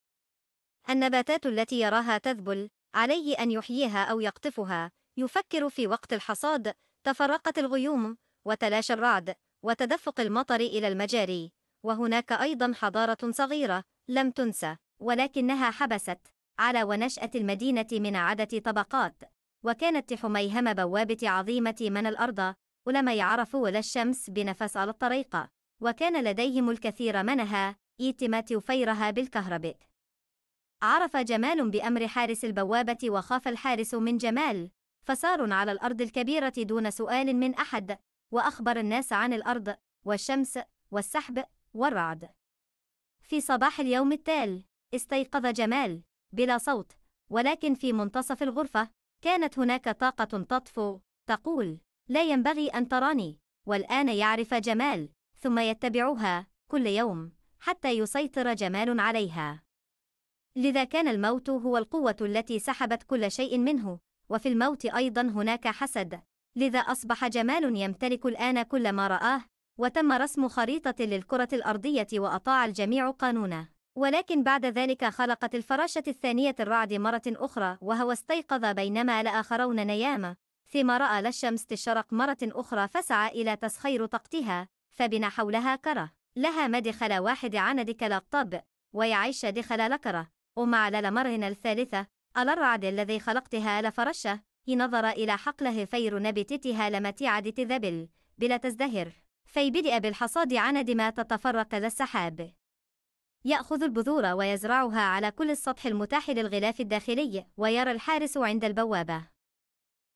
النباتات التي يراها تذبل، عليه أن يحييها أو يقطفها يفكر في وقت الحصاد تفرقت الغيوم وتلاشى الرعد وتدفق المطر إلى المجاري وهناك أيضا حضارة صغيرة لم تنسى ولكنها حبست على ونشأة المدينة من عدة طبقات وكانت حميهم بوابة عظيمة من الأرض ولم يعرفوا ولا الشمس بنفس على الطريقة وكان لديهم الكثير منها إيتمات فيرها بالكهرباء عرف جمال بأمر حارس البوابة وخاف الحارس من جمال، فسار على الأرض الكبيرة دون سؤال من أحد، وأخبر الناس عن الأرض، والشمس، والسحب، والرعد. في صباح اليوم التال، استيقظ جمال، بلا صوت، ولكن في منتصف الغرفة، كانت هناك طاقة تطفو، تقول: لا ينبغي أن تراني، والآن يعرف جمال، ثم يتبعها، كل يوم، حتى يسيطر جمال عليها. لذا كان الموت هو القوة التي سحبت كل شيء منه، وفي الموت أيضا هناك حسد، لذا أصبح جمال يمتلك الآن كل ما رآه، وتم رسم خريطة للكرة الأرضية وأطاع الجميع قانونه، ولكن بعد ذلك خلقت الفراشة الثانية الرعد مرة أخرى وهو استيقظ بينما لآخرون نيام، ثم رأى للشمس تشرق مرة أخرى فسعى إلى تسخير طاقتها، فبنى حولها كرة، لها مدخل واحد عند دكل ويعيش دخل لكرة، ومع للمرهن الثالثة الرعد الذي خلقتها لفرشة نظر إلى حقله فير نبتتها لمتيعد تذبل بلا تزدهر في بدأ بالحصاد عند ما تتفرق للسحاب يأخذ البذور ويزرعها على كل السطح المتاح للغلاف الداخلي ويرى الحارس عند البوابة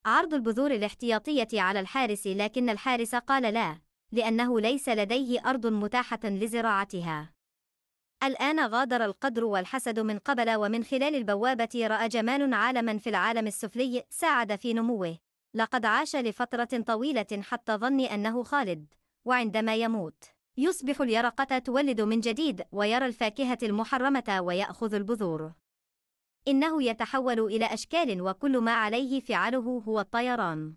عرض البذور الاحتياطية على الحارس لكن الحارس قال لا لأنه ليس لديه أرض متاحة لزراعتها الآن غادر القدر والحسد من قبل ومن خلال البوابة رأى جمال عالما في العالم السفلي ساعد في نموه لقد عاش لفترة طويلة حتى ظن أنه خالد وعندما يموت يصبح اليرقة تولد من جديد ويرى الفاكهة المحرمة ويأخذ البذور إنه يتحول إلى أشكال وكل ما عليه فعله هو الطيران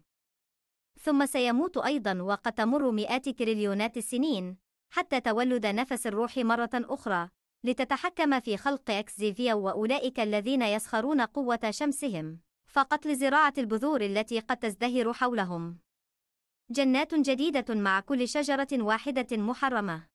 ثم سيموت أيضا وقد تمر مئات كريليونات السنين حتى تولد نفس الروح مرة أخرى لتتحكم في خلق أكسيفيا وأولئك الذين يسخرون قوة شمسهم فقتل زراعة البذور التي قد تزدهر حولهم جنات جديدة مع كل شجرة واحدة محرمة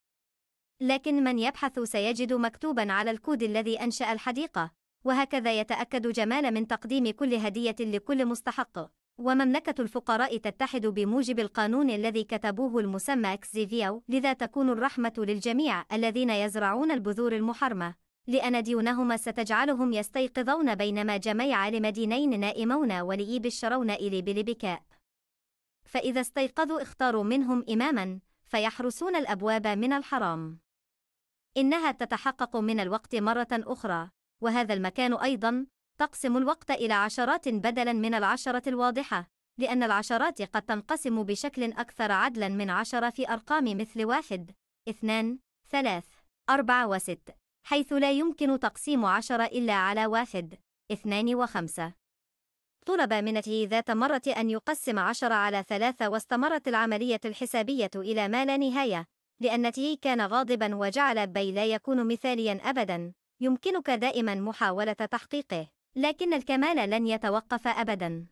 لكن من يبحث سيجد مكتوبا على الكود الذي أنشأ الحديقة وهكذا يتأكد جمال من تقديم كل هدية لكل مستحق ومملكة الفقراء تتحد بموجب القانون الذي كتبوه المسمى إكسيفيو لذا تكون الرحمة للجميع الذين يزرعون البذور المحرمة لأن ديونهما ستجعلهم يستيقظون بينما جميع لمدينين نائمون وليب الشرون إلي بلبكاء فإذا استيقظوا اختاروا منهم إماما فيحرسون الأبواب من الحرام إنها تتحقق من الوقت مرة أخرى وهذا المكان أيضا تقسم الوقت إلى عشرات بدلاً من العشرة الواضحة، لأن العشرات قد تنقسم بشكل أكثر عدلاً من عشرة في أرقام مثل واحد، اثنان، ثلاث، أربعة وست، حيث لا يمكن تقسيم عشرة إلا على واحد، اثنان وخمسة. طلب من تي ذات مرة أن يقسم عشرة على ثلاثة واستمرت العملية الحسابية إلى ما لا نهاية، لأن تي كان غاضبا وجعل بي لا يكون مثاليا أبدا، يمكنك دائما محاولة تحقيقه. لكن الكمال لن يتوقف أبداً.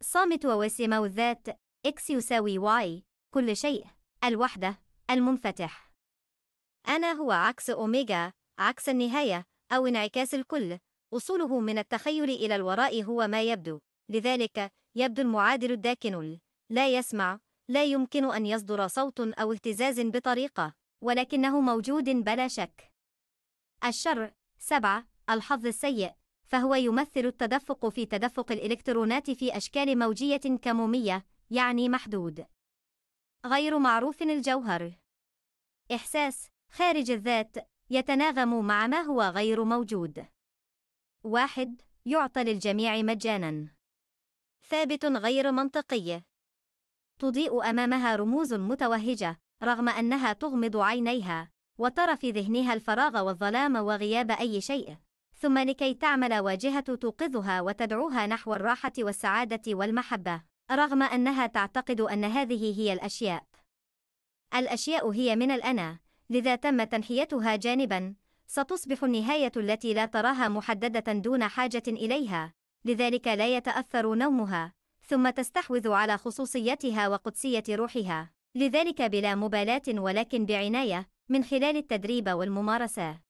صامت ووسمو الذات X يساوي Y كل شيء الوحدة المنفتح أنا هو عكس أوميجا عكس النهاية أو انعكاس الكل وصوله من التخيل إلى الوراء هو ما يبدو لذلك يبدو المعادل الداكن لا يسمع لا يمكن أن يصدر صوت أو اهتزاز بطريقة ولكنه موجود بلا شك الشر سبعة الحظ السيء فهو يمثل التدفق في تدفق الإلكترونات في أشكال موجية كمومية، يعني محدود. غير معروف الجوهر. إحساس خارج الذات يتناغم مع ما هو غير موجود. واحد يعطى للجميع مجانا. ثابت غير منطقي. تضيء أمامها رموز متوهجة رغم أنها تغمض عينيها وترى في ذهنها الفراغ والظلام وغياب أي شيء. ثم لكي تعمل واجهة توقظها وتدعوها نحو الراحة والسعادة والمحبة، رغم أنها تعتقد أن هذه هي الأشياء. الأشياء هي من الأنا، لذا تم تنحيتها جانبًا، ستصبح النهاية التي لا تراها محددة دون حاجة إليها، لذلك لا يتأثر نومها، ثم تستحوذ على خصوصيتها وقدسية روحها، لذلك بلا مبالاة ولكن بعناية، من خلال التدريب والممارسة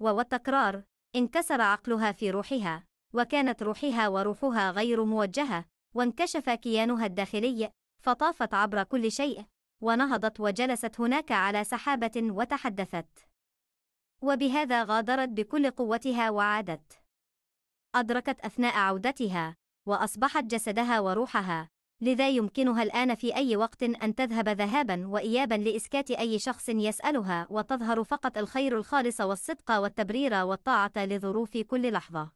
والتكرار، انكسر عقلها في روحها وكانت روحها وروحها غير موجهة وانكشف كيانها الداخلي فطافت عبر كل شيء ونهضت وجلست هناك على سحابة وتحدثت وبهذا غادرت بكل قوتها وعادت أدركت أثناء عودتها وأصبحت جسدها وروحها لذا يمكنها الآن في أي وقت أن تذهب ذهابا وإيابا لإسكات أي شخص يسألها وتظهر فقط الخير الخالص والصدق والتبرير والطاعة لظروف كل لحظة.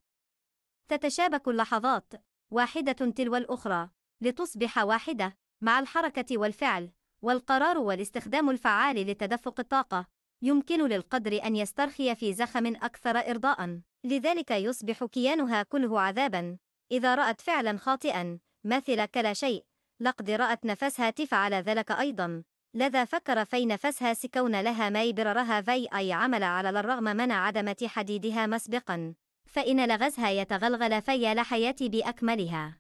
تتشابك اللحظات واحدة تلو الأخرى لتصبح واحدة مع الحركة والفعل والقرار والاستخدام الفعال لتدفق الطاقة يمكن للقدر أن يسترخي في زخم أكثر إرضاء لذلك يصبح كيانها كله عذابا إذا رأت فعلا خاطئا مثل كلا شيء لقد رأت نفسها تفعل ذلك أيضا لذا فكر في نفسها سكون لها ماي بررها في أي عمل على الرغم من عدمة حديدها مسبقا فإن لغزها يتغلغل في لحياتي بأكملها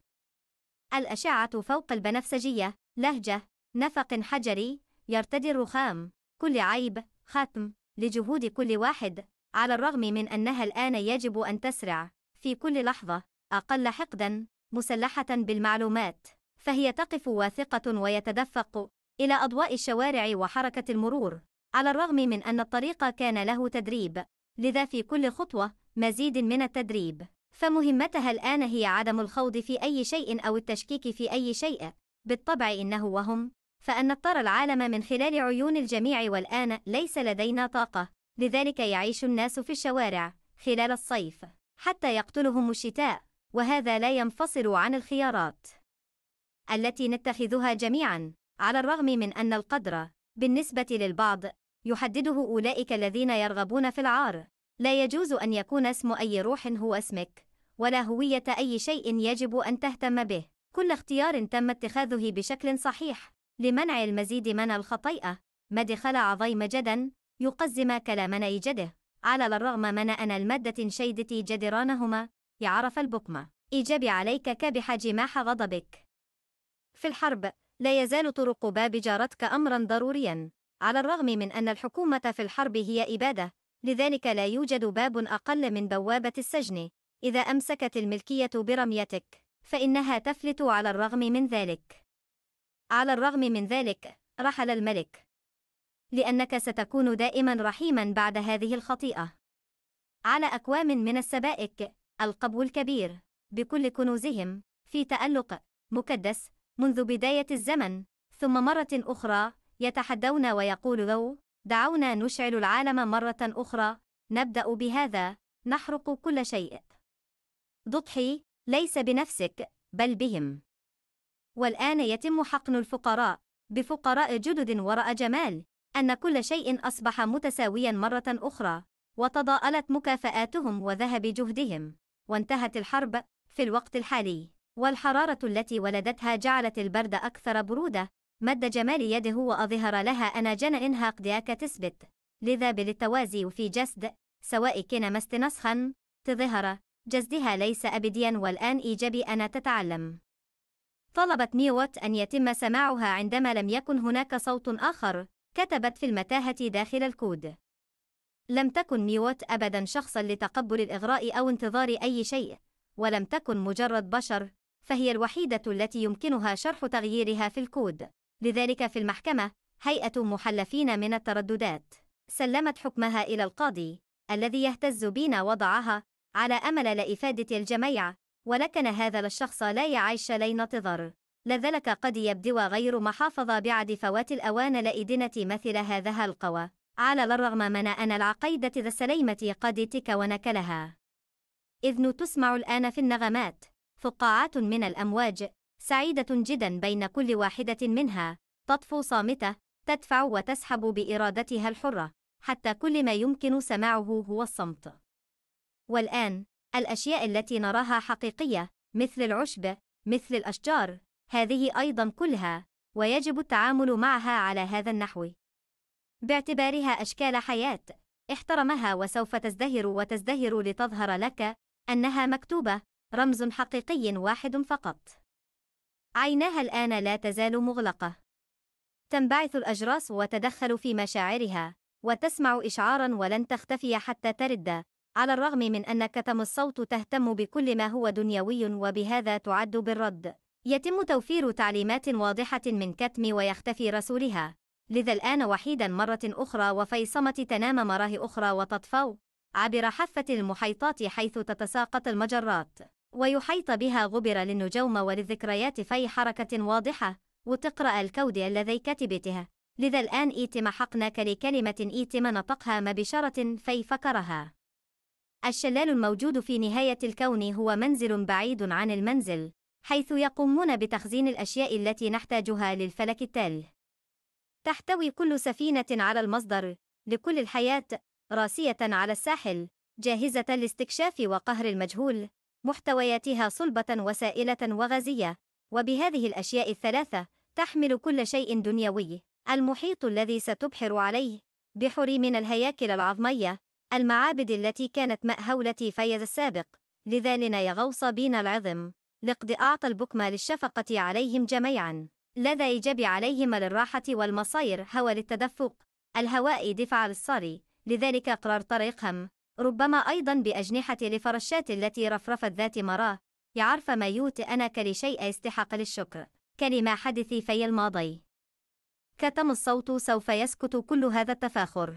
الأشعة فوق البنفسجية لهجة نفق حجري يرتدي الرخام كل عيب ختم لجهود كل واحد على الرغم من أنها الآن يجب أن تسرع في كل لحظة أقل حقدا مسلحة بالمعلومات فهي تقف واثقة ويتدفق إلى أضواء الشوارع وحركة المرور على الرغم من أن الطريق كان له تدريب لذا في كل خطوة مزيد من التدريب فمهمتها الآن هي عدم الخوض في أي شيء أو التشكيك في أي شيء بالطبع إنه وهم فأن ترى العالم من خلال عيون الجميع والآن ليس لدينا طاقة لذلك يعيش الناس في الشوارع خلال الصيف حتى يقتلهم الشتاء وهذا لا ينفصل عن الخيارات التي نتخذها جميعا على الرغم من أن القدر بالنسبة للبعض يحدده أولئك الذين يرغبون في العار لا يجوز أن يكون اسم أي روح هو اسمك ولا هوية أي شيء يجب أن تهتم به كل اختيار تم اتخاذه بشكل صحيح لمنع المزيد من الخطيئة مدخل عظيم جدا يقزم كلامنا إيجده على الرغم من أن المادة شيدتي جدرانهما يعرف البقمة إيجاب عليك كابح جماح غضبك في الحرب لا يزال طرق باب جارتك أمرا ضروريا على الرغم من أن الحكومة في الحرب هي إبادة لذلك لا يوجد باب أقل من بوابة السجن إذا أمسكت الملكية برميتك فإنها تفلت على الرغم من ذلك على الرغم من ذلك رحل الملك لأنك ستكون دائما رحيما بعد هذه الخطيئة على أكوام من السبائك القبو الكبير بكل كنوزهم في تألق مكدس منذ بداية الزمن ثم مرة أخرى يتحدون لو دعونا نشعل العالم مرة أخرى نبدأ بهذا نحرق كل شيء ضحي ليس بنفسك بل بهم والآن يتم حقن الفقراء بفقراء جدد وراء جمال أن كل شيء أصبح متساويا مرة أخرى وتضاءلت مكافآتهم وذهب جهدهم وانتهت الحرب في الوقت الحالي والحرارة التي ولدتها جعلت البرد أكثر برودة مد جمال يده وأظهر لها أنا جن إنها قدياك تثبت لذا بالتوازي في جسد سواء كان مست نسخا تظهر جسدها ليس أبديا والآن إيجابي أنا تتعلم طلبت نيوت أن يتم سماعها عندما لم يكن هناك صوت آخر كتبت في المتاهة داخل الكود لم تكن نيوت أبدا شخصا لتقبل الإغراء أو انتظار أي شيء، ولم تكن مجرد بشر، فهي الوحيدة التي يمكنها شرح تغييرها في الكود. لذلك في المحكمة، هيئة محلفين من الترددات سلمت حكمها إلى القاضي، الذي يهتز بنا وضعها على أمل لإفادة الجميع، ولكن هذا الشخص لا يعيش لينتظر. لذلك قد يبدو غير محافظة بعد فوات الأوان لإدنة مثل هذا القوى. على الرغم من أن العقيدة ذا سليمة قد تك ونكلها إذن تسمع الآن في النغمات فقاعات من الأمواج سعيدة جدا بين كل واحدة منها تطفو صامتة تدفع وتسحب بإرادتها الحرة حتى كل ما يمكن سماعه هو الصمت والآن الأشياء التي نراها حقيقية مثل العشب مثل الأشجار هذه أيضا كلها ويجب التعامل معها على هذا النحو باعتبارها أشكال حياة احترمها وسوف تزدهر وتزدهر لتظهر لك أنها مكتوبة رمز حقيقي واحد فقط عيناها الآن لا تزال مغلقة تنبعث الأجراس وتدخل في مشاعرها وتسمع إشعارا ولن تختفي حتى ترد على الرغم من أن كتم الصوت تهتم بكل ما هو دنيوي وبهذا تعد بالرد يتم توفير تعليمات واضحة من كتم ويختفي رسولها لذا الآن وحيدا مرة أخرى وفي صمت تنام مراه أخرى وتطفو عبر حافة المحيطات حيث تتساقط المجرات ويحيط بها غبر للنجوم وللذكريات في حركة واضحة وتقرأ الكود الذي كتبتها لذا الآن إيتم حقناك لكلمة إيتم نطقها مبشرة في فكرها الشلال الموجود في نهاية الكون هو منزل بعيد عن المنزل حيث يقومون بتخزين الأشياء التي نحتاجها للفلك التالي تحتوي كل سفينة على المصدر لكل الحياة راسية على الساحل جاهزة لاستكشاف وقهر المجهول محتوياتها صلبة وسائلة وغازية وبهذه الأشياء الثلاثة تحمل كل شيء دنيوي المحيط الذي ستبحر عليه بحري من الهياكل العظمية المعابد التي كانت مأهولة فيز السابق لذا لنا يغوص بينا العظم لقد أعطى البكم للشفقة عليهم جميعاً لذا يجب عليهما للراحة والمصير هو للتدفق الهواء دفع للصاري لذلك قرار طريقهم ربما أيضا بأجنحة لفرشات التي رفرفت ذات مراه يعرف ما يوت أنا كل شيء استحق للشكر كلما حدثي في الماضي كتم الصوت سوف يسكت كل هذا التفاخر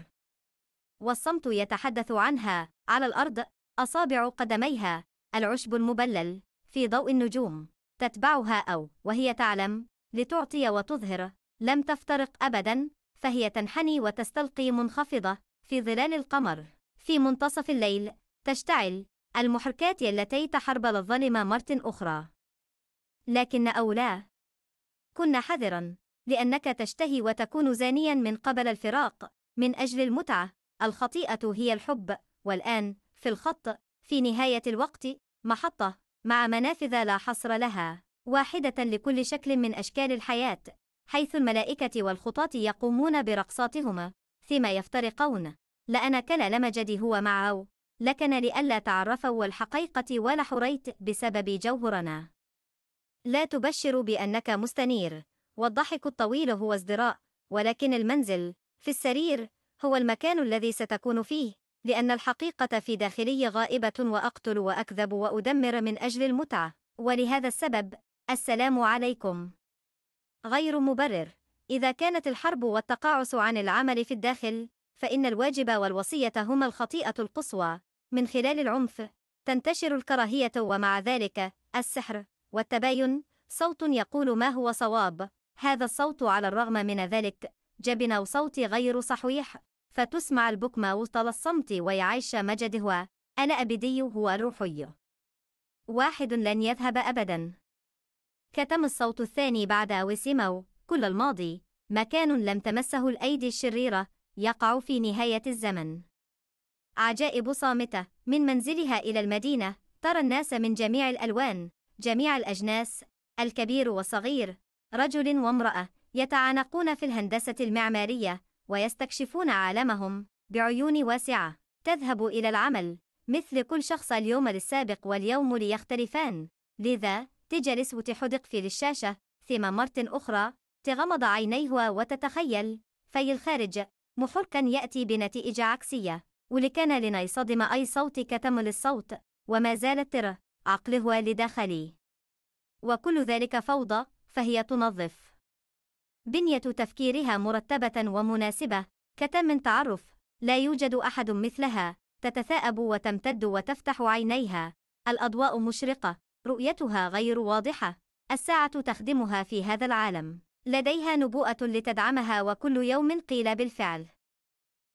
والصمت يتحدث عنها على الأرض أصابع قدميها العشب المبلل في ضوء النجوم تتبعها أو وهي تعلم لتعطي وتظهر لم تفترق أبدا فهي تنحني وتستلقي منخفضة في ظلال القمر في منتصف الليل تشتعل المحركات التي تحربل الظلمة مرة أخرى لكن أولاه كن حذرا لأنك تشتهي وتكون زانيا من قبل الفراق من أجل المتعة الخطيئة هي الحب والآن في الخط في نهاية الوقت محطة مع منافذ لا حصر لها واحدة لكل شكل من أشكال الحياة، حيث الملائكة والخطاة يقومون برقصاتهما، فيما يفترقون، لأن كلا لمجدي هو معه، لكن لئلا تعرفوا الحقيقة ولا حريت بسبب جوهرنا. لا تبشر بأنك مستنير، والضحك الطويل هو ازدراء، ولكن المنزل، في السرير، هو المكان الذي ستكون فيه، لأن الحقيقة في داخلي غائبة وأقتل وأكذب وأدمر من أجل المتعة، ولهذا السبب، السلام عليكم غير مبرر إذا كانت الحرب والتقاعس عن العمل في الداخل فإن الواجب والوصية هما الخطيئة القصوى من خلال العنف تنتشر الكراهية ومع ذلك السحر والتباين صوت يقول ما هو صواب هذا الصوت على الرغم من ذلك جبن وصوت غير صحيح فتسمع البكمة وطل الصمت ويعيش مجد هو أنا أبدي هو روحي واحد لن يذهب أبداً كتم الصوت الثاني بعد أوسيمو كل الماضي مكان لم تمسه الأيدي الشريرة يقع في نهاية الزمن عجائب صامتة من منزلها إلى المدينة ترى الناس من جميع الألوان جميع الأجناس الكبير والصغير رجل وامرأة يتعانقون في الهندسة المعمارية ويستكشفون عالمهم بعيون واسعة تذهب إلى العمل مثل كل شخص اليوم للسابق واليوم ليختلفان لذا تجلس وتحدق في الشاشة ثم مرة أخرى تغمض عينيها وتتخيل في الخارج محركا يأتي بنتيجة عكسية ولكان لنصدم أي صوت كتمل الصوت وما زالت ترى عقلها لداخلي وكل ذلك فوضى فهي تنظف بنية تفكيرها مرتبة ومناسبة كتم تعرف لا يوجد أحد مثلها تتثاءب وتمتد وتفتح عينيها الأضواء مشرقة رؤيتها غير واضحة الساعة تخدمها في هذا العالم لديها نبوءة لتدعمها وكل يوم قيل بالفعل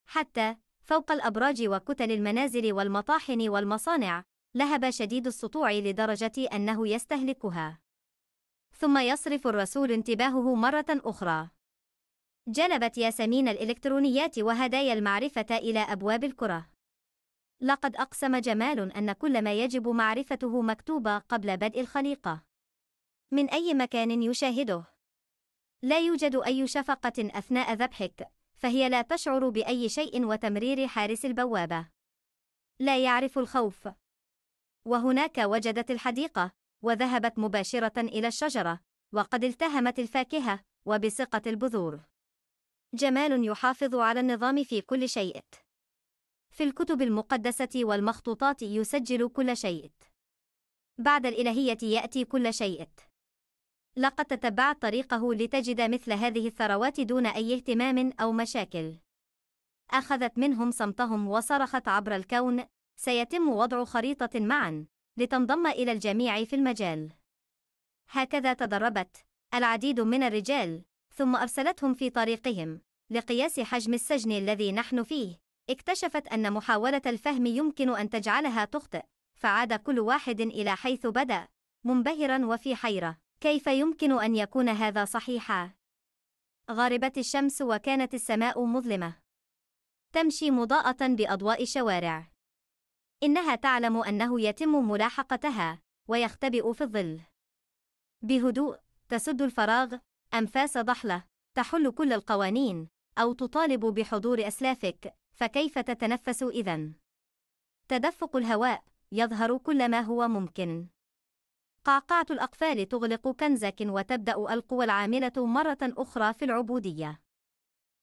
حتى فوق الأبراج وكتل المنازل والمطاحن والمصانع لهب شديد السطوع لدرجة أنه يستهلكها ثم يصرف الرسول انتباهه مرة أخرى جلبت ياسمين الإلكترونيات وهدايا المعرفة إلى أبواب الكرة لقد أقسم جمال أن كل ما يجب معرفته مكتوبة قبل بدء الخليقة. من أي مكان يشاهده. لا يوجد أي شفقة أثناء ذبحك، فهي لا تشعر بأي شيء وتمرير حارس البوابة. لا يعرف الخوف. وهناك وجدت الحديقة، وذهبت مباشرة إلى الشجرة، وقد التهمت الفاكهة، وبسقة البذور. جمال يحافظ على النظام في كل شيء. في الكتب المقدسة والمخطوطات يسجل كل شيء. بعد الإلهية يأتي كل شيء. لقد تتبعت طريقه لتجد مثل هذه الثروات دون أي اهتمام أو مشاكل. أخذت منهم صمتهم وصرخت عبر الكون: سيتم وضع خريطة معًا لتنضم إلى الجميع في المجال. هكذا تدربت العديد من الرجال، ثم أرسلتهم في طريقهم لقياس حجم السجن الذي نحن فيه اكتشفت أن محاولة الفهم يمكن أن تجعلها تخطئ، فعاد كل واحد إلى حيث بدأ، منبهرا وفي حيرة، كيف يمكن أن يكون هذا صحيحا؟ غربت الشمس وكانت السماء مظلمة. تمشي مضاءة بأضواء الشوارع. إنها تعلم أنه يتم ملاحقتها، ويختبئ في الظل. بهدوء، تسد الفراغ، أنفاس ضحلة، تحل كل القوانين، أو تطالب بحضور أسلافك، فكيف تتنفس إذا؟ تدفق الهواء يظهر كل ما هو ممكن. قعقعة الأقفال تغلق كنزك وتبدأ القوى العاملة مرة أخرى في العبودية.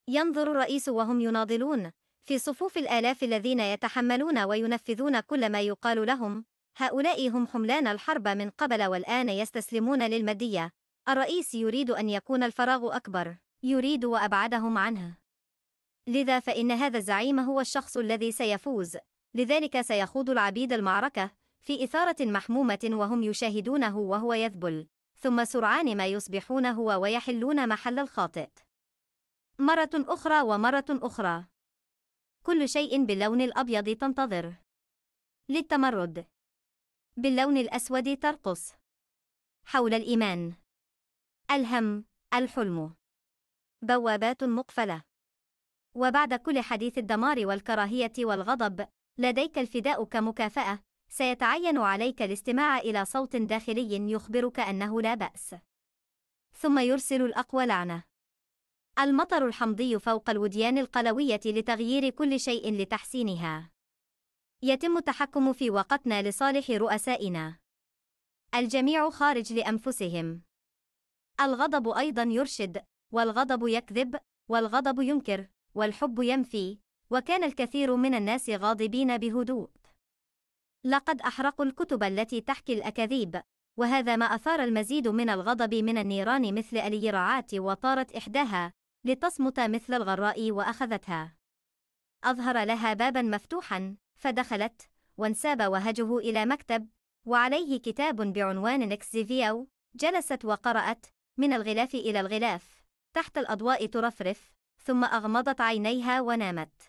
ينظر الرئيس وهم يناضلون في صفوف الآلاف الذين يتحملون وينفذون كل ما يقال لهم. هؤلاء هم حملان الحرب من قبل والآن يستسلمون للمادية. الرئيس يريد أن يكون الفراغ أكبر، يريد وأبعدهم عنه. لذا فإن هذا الزعيم هو الشخص الذي سيفوز لذلك سيخوض العبيد المعركة في إثارة محمومة وهم يشاهدونه وهو يذبل ثم سرعان ما يصبحون هو ويحلون محل الخاطئ مرة أخرى ومرة أخرى كل شيء باللون الأبيض تنتظر للتمرد باللون الأسود ترقص حول الإيمان الهم الحلم بوابات مقفله وبعد كل حديث الدمار والكراهية والغضب، لديك الفداء كمكافأة، سيتعين عليك الاستماع إلى صوت داخلي يخبرك أنه لا بأس. ثم يرسل الأقوى لعنة. المطر الحمضي فوق الوديان القلوية لتغيير كل شيء لتحسينها. يتم التحكم في وقتنا لصالح رؤسائنا. الجميع خارج لأنفسهم. الغضب أيضا يرشد، والغضب يكذب، والغضب ينكر، والحب ينفي وكان الكثير من الناس غاضبين بهدوء لقد أحرقوا الكتب التي تحكي الأكاذيب وهذا ما أثار المزيد من الغضب من النيران مثل اليراعات وطارت إحداها لتصمت مثل الغراء وأخذتها أظهر لها بابا مفتوحا فدخلت وانساب وهجه إلى مكتب وعليه كتاب بعنوان إكسيفيو جلست وقرأت من الغلاف إلى الغلاف تحت الأضواء ترفرف ثم أغمضت عينيها ونامت.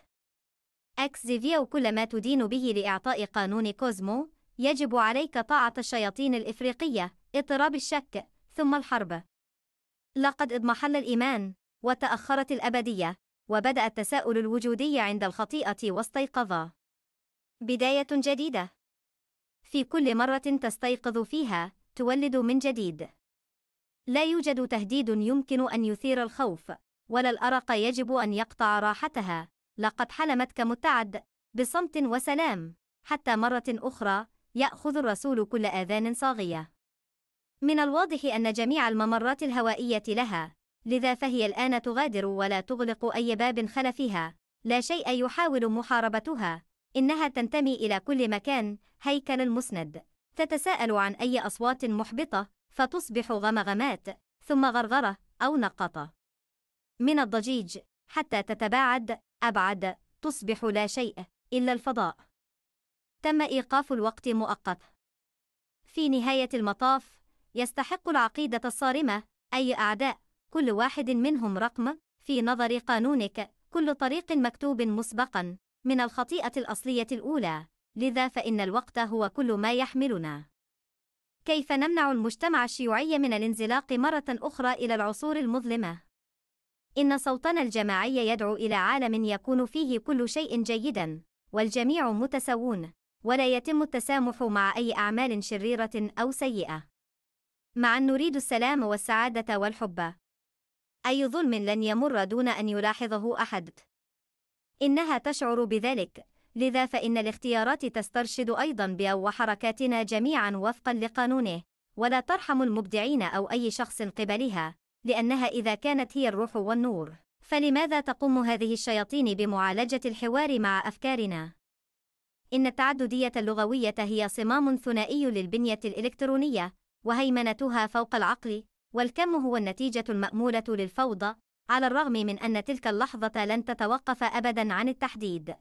أكسيفيو كل ما تدين به لإعطاء قانون كوزمو، يجب عليك طاعة الشياطين الإفريقية، اضطراب الشك، ثم الحرب. لقد اضمحل الإيمان، وتأخرت الأبدية، وبدأ التساؤل الوجودي عند الخطيئة واستيقظا. بداية جديدة. في كل مرة تستيقظ فيها، تولد من جديد. لا يوجد تهديد يمكن أن يثير الخوف، ولا الأرق يجب أن يقطع راحتها لقد حلمتك متعد بصمت وسلام حتى مرة أخرى يأخذ الرسول كل آذان صاغية من الواضح أن جميع الممرات الهوائية لها لذا فهي الآن تغادر ولا تغلق أي باب خلفها لا شيء يحاول محاربتها إنها تنتمي إلى كل مكان هيكل المسند تتساءل عن أي أصوات محبطة فتصبح غمغمات ثم غرغرة أو نقطة من الضجيج حتى تتباعد أبعد تصبح لا شيء إلا الفضاء تم إيقاف الوقت مؤقت في نهاية المطاف يستحق العقيدة الصارمة أي أعداء كل واحد منهم رقم في نظر قانونك كل طريق مكتوب مسبقا من الخطيئة الأصلية الأولى لذا فإن الوقت هو كل ما يحملنا كيف نمنع المجتمع الشيوعي من الانزلاق مرة أخرى إلى العصور المظلمة؟ إن صوتنا الجماعي يدعو إلى عالم يكون فيه كل شيء جيدا، والجميع متساوون، ولا يتم التسامح مع أي أعمال شريرة أو سيئة. مع أن نريد السلام والسعادة والحب. أي ظلم لن يمر دون أن يلاحظه أحد. إنها تشعر بذلك، لذا فإن الاختيارات تسترشد أيضا بأو حركاتنا جميعا وفقا لقانونه، ولا ترحم المبدعين أو أي شخص قبلها. لأنها إذا كانت هي الروح والنور، فلماذا تقوم هذه الشياطين بمعالجة الحوار مع أفكارنا؟ إن التعددية اللغوية هي صمام ثنائي للبنية الإلكترونية، وهيمنتها فوق العقل، والكم هو النتيجة المأمولة للفوضى، على الرغم من أن تلك اللحظة لن تتوقف أبدًا عن التحديد.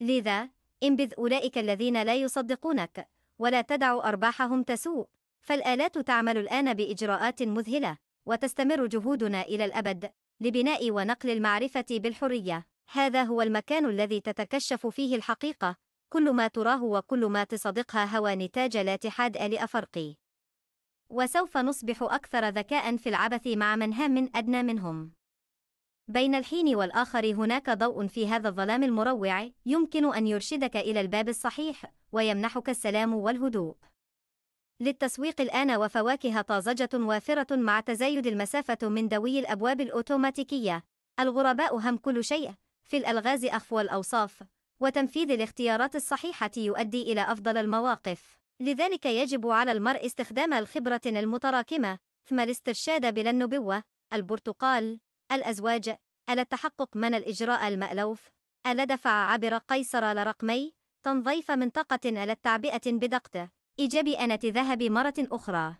لذا، انبذ أولئك الذين لا يصدقونك، ولا تدع أرباحهم تسوء، فالآلات تعمل الآن بإجراءات مذهلة، وتستمر جهودنا إلى الأبد لبناء ونقل المعرفة بالحرية هذا هو المكان الذي تتكشف فيه الحقيقة كل ما تراه وكل ما تصدقها هو نتاج لا اتحاد آل أفرقي وسوف نصبح أكثر ذكاء في العبث مع من هام من أدنى منهم بين الحين والآخر هناك ضوء في هذا الظلام المروع يمكن أن يرشدك إلى الباب الصحيح ويمنحك السلام والهدوء للتسويق الآن وفواكه طازجة وافرة مع تزايد المسافة من دوي الأبواب الأوتوماتيكية. الغرباء هم كل شيء، في الألغاز أخف الأوصاف، وتنفيذ الاختيارات الصحيحة يؤدي إلى أفضل المواقف. لذلك يجب على المرء استخدام الخبرة المتراكمة، ثم الاسترشاد بلا النبوة، البرتقال، الأزواج، ألا التحقق من الإجراء المألوف، ألا دفع عبر قيصر لرقمي، تنظيف منطقة ألا التعبئة بدقته. إيجابي أنا ذهب مرة أخرى.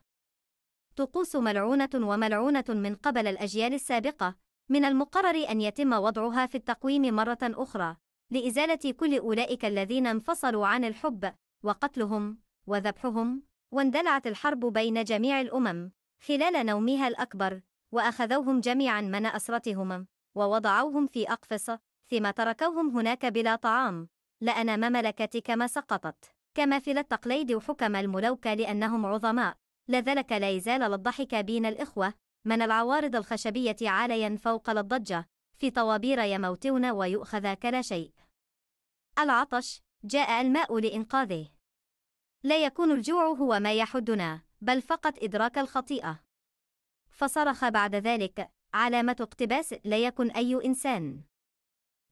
طقوس ملعونة وملعونة من قبل الأجيال السابقة، من المقرر أن يتم وضعها في التقويم مرة أخرى، لإزالة كل أولئك الذين انفصلوا عن الحب، وقتلهم، وذبحهم، واندلعت الحرب بين جميع الأمم، خلال نومها الأكبر، وأخذوهم جميعا من أسرتهم، ووضعوهم في أقفص، ثم تركوهم هناك بلا طعام، لأن مملكتك ما سقطت. كماثل التقليد وحكم الملوكة لأنهم عظماء لذلك لا يزال للضحك بين الإخوة من العوارض الخشبية عاليا فوق للضجة في طوابير يموتون ويؤخذ كلا شيء العطش جاء الماء لإنقاذه لا يكون الجوع هو ما يحدنا بل فقط إدراك الخطيئة فصرخ بعد ذلك علامة اقتباس لا يكن أي إنسان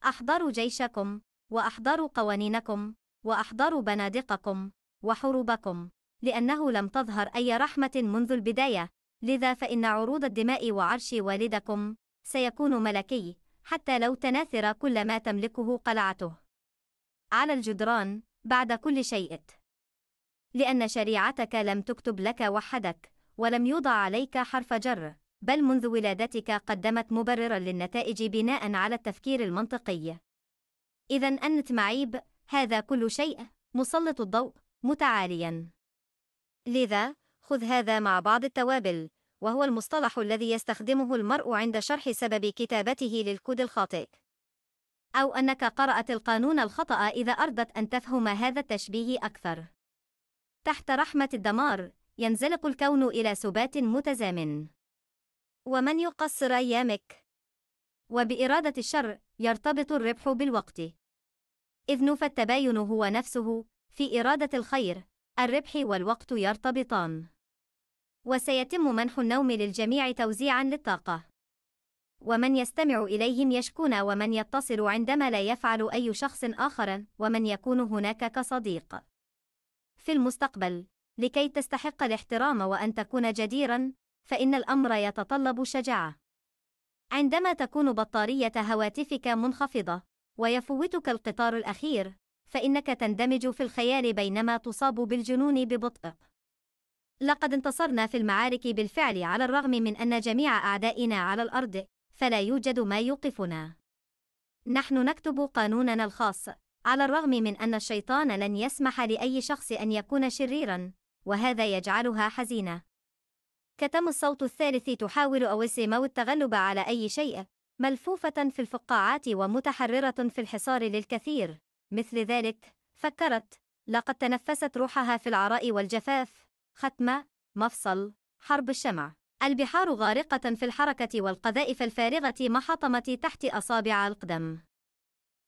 أحضروا جيشكم وأحضروا قوانينكم وأحضروا بنادقكم وحروبكم لأنه لم تظهر أي رحمة منذ البداية لذا فإن عروض الدماء وعرش والدكم سيكون ملكي حتى لو تناثر كل ما تملكه قلعته على الجدران بعد كل شيء لأن شريعتك لم تكتب لك وحدك ولم يوضع عليك حرف جر بل منذ ولادتك قدمت مبررا للنتائج بناء على التفكير المنطقي إذا أنت معيب هذا كل شيء مسلط الضوء متعاليا لذا خذ هذا مع بعض التوابل وهو المصطلح الذي يستخدمه المرء عند شرح سبب كتابته للكود الخاطئ أو أنك قرأت القانون الخطأ إذا أردت أن تفهم هذا التشبيه أكثر تحت رحمة الدمار ينزلق الكون إلى سبات متزامن ومن يقصر أيامك وبإرادة الشر يرتبط الربح بالوقت إذن فالتباين هو نفسه في إرادة الخير، الربح والوقت يرتبطان. وسيتم منح النوم للجميع توزيعا للطاقة. ومن يستمع إليهم يشكون ومن يتصل عندما لا يفعل أي شخص آخر ومن يكون هناك كصديق. في المستقبل، لكي تستحق الاحترام وأن تكون جديرا، فإن الأمر يتطلب شجاعة. عندما تكون بطارية هواتفك منخفضة، ويفوتك القطار الأخير، فإنك تندمج في الخيال بينما تصاب بالجنون ببطء. لقد انتصرنا في المعارك بالفعل على الرغم من أن جميع أعدائنا على الأرض، فلا يوجد ما يوقفنا. نحن نكتب قانوننا الخاص، على الرغم من أن الشيطان لن يسمح لأي شخص أن يكون شريرًا، وهذا يجعلها حزينة. كتم الصوت الثالث تحاول مو التغلب على أي شيء، ملفوفة في الفقاعات ومتحررة في الحصار للكثير مثل ذلك فكرت لقد تنفست روحها في العراء والجفاف ختمة مفصل حرب الشمع البحار غارقة في الحركة والقذائف الفارغة محطمة تحت أصابع القدم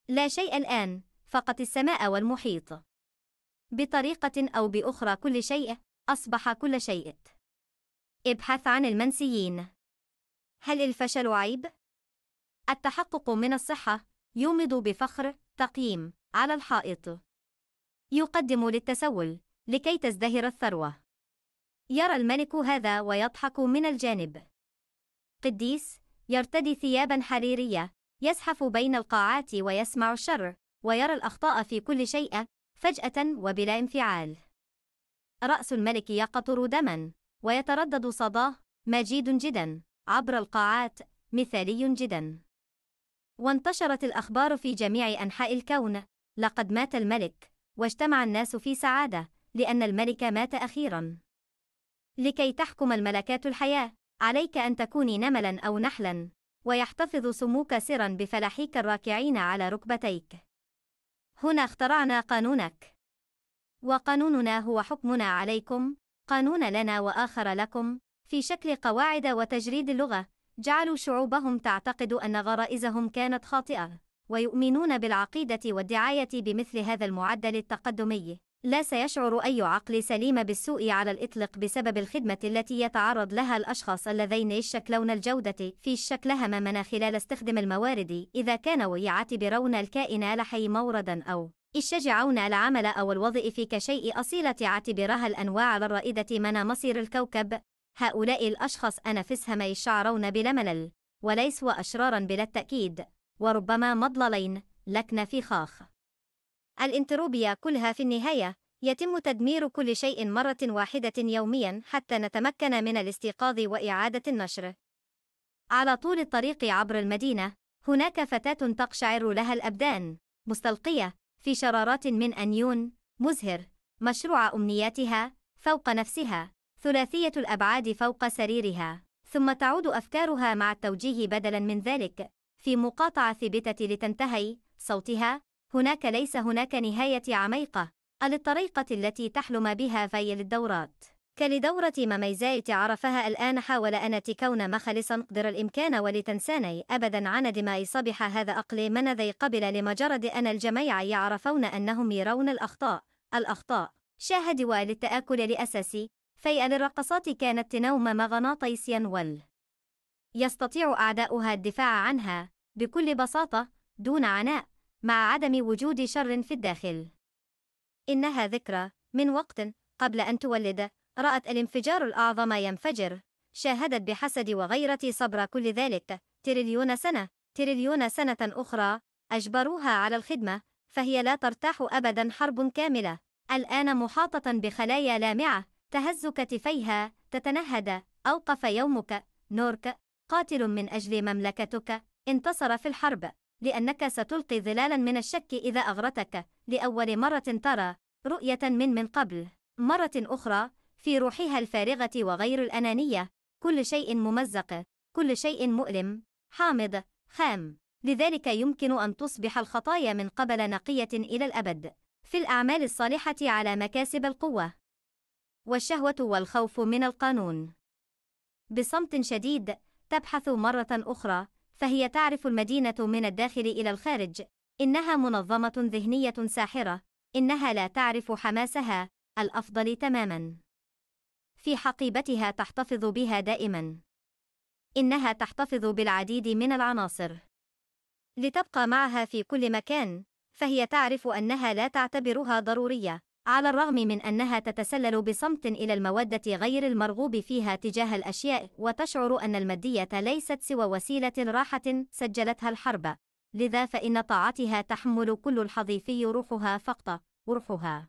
لا شيء الآن فقط السماء والمحيط بطريقة أو بأخرى كل شيء أصبح كل شيء ابحث عن المنسيين هل الفشل عيب؟ التحقق من الصحة يومض بفخر تقييم على الحائط يقدم للتسول لكي تزدهر الثروة يرى الملك هذا ويضحك من الجانب قديس يرتدي ثيابا حريرية يزحف بين القاعات ويسمع الشر ويرى الأخطاء في كل شيء فجأة وبلا انفعال رأس الملك يقطر دما ويتردد صداه مجيد جدا عبر القاعات مثالي جدا وانتشرت الأخبار في جميع أنحاء الكون لقد مات الملك واجتمع الناس في سعادة لأن الملك مات أخيرا لكي تحكم الملكات الحياة عليك أن تكوني نملا أو نحلا ويحتفظ سموك سرا بفلاحيك الراكعين على ركبتيك هنا اخترعنا قانونك وقانوننا هو حكمنا عليكم قانون لنا وآخر لكم في شكل قواعد وتجريد اللغة جعلوا شعوبهم تعتقد أن غرائزهم كانت خاطئة، ويؤمنون بالعقيدة والدعاية بمثل هذا المعدل التقدمي. لا سيشعر أي عقل سليم بالسوء على الإطلاق بسبب الخدمة التي يتعرض لها الأشخاص اللذين يشكلون الجودة في شكلها من خلال استخدام الموارد إذا كانوا يعتبرون الكائن لحي موردا أو يشجعون العمل أو في كشيء أصيلة اعتبرها الأنواع الرائدة من مصير الكوكب هؤلاء الأشخاص أنفسهم يشعرون بلا ملل وليسوا أشرارا بلا التأكيد وربما مضللين لكن في خاخ الانتروبيا كلها في النهاية يتم تدمير كل شيء مرة واحدة يوميا حتى نتمكن من الاستيقاظ وإعادة النشر على طول الطريق عبر المدينة هناك فتاة تقشعر لها الأبدان مستلقية في شرارات من أنيون مزهر مشروع أمنياتها فوق نفسها ثلاثية الأبعاد فوق سريرها، ثم تعود أفكارها مع التوجيه بدلاً من ذلك، في مقاطعة ثابتة لتنتهي صوتها، هناك ليس هناك نهاية عميقة، للطريقة التي تحلم بها في للدورات. كلدورة مميزات عرفها الآن حاول أن تكون مخلصا قدر الإمكان ولتنساني أبدا عن دماء صبح هذا أقل من ذي قبل لمجرد أن الجميع يعرفون أنهم يرون الأخطاء الأخطاء شاهد والتآكل لأساسي فيئة للرقصات كانت تنوم مغناطيسيا ول يستطيع أعداؤها الدفاع عنها بكل بساطة دون عناء مع عدم وجود شر في الداخل إنها ذكرى من وقت قبل أن تولد رأت الانفجار الأعظم ينفجر شاهدت بحسد وغيرة صبر كل ذلك تريليون سنة تريليون سنة أخرى أجبروها على الخدمة فهي لا ترتاح أبدا حرب كاملة الآن محاطة بخلايا لامعة تهز كتفيها تتنهد أوقف يومك نورك قاتل من أجل مملكتك انتصر في الحرب لأنك ستلقي ظلالا من الشك إذا أغرتك لأول مرة ترى رؤية من من قبل مرة أخرى في روحها الفارغة وغير الأنانية كل شيء ممزق كل شيء مؤلم حامض خام لذلك يمكن أن تصبح الخطايا من قبل نقية إلى الأبد في الأعمال الصالحة على مكاسب القوة والشهوة والخوف من القانون. بصمت شديد، تبحث مرة أخرى، فهي تعرف المدينة من الداخل إلى الخارج، إنها منظمة ذهنية ساحرة، إنها لا تعرف حماسها، الأفضل تمامًا. في حقيبتها تحتفظ بها دائمًا. إنها تحتفظ بالعديد من العناصر. لتبقى معها في كل مكان، فهي تعرف أنها لا تعتبرها ضرورية، على الرغم من أنها تتسلل بصمت إلى المودة غير المرغوب فيها تجاه الأشياء وتشعر أن المادية ليست سوى وسيلة راحة سجلتها الحرب لذا فإن طاعتها تحمل كل الحظيفي روحها فقط روحها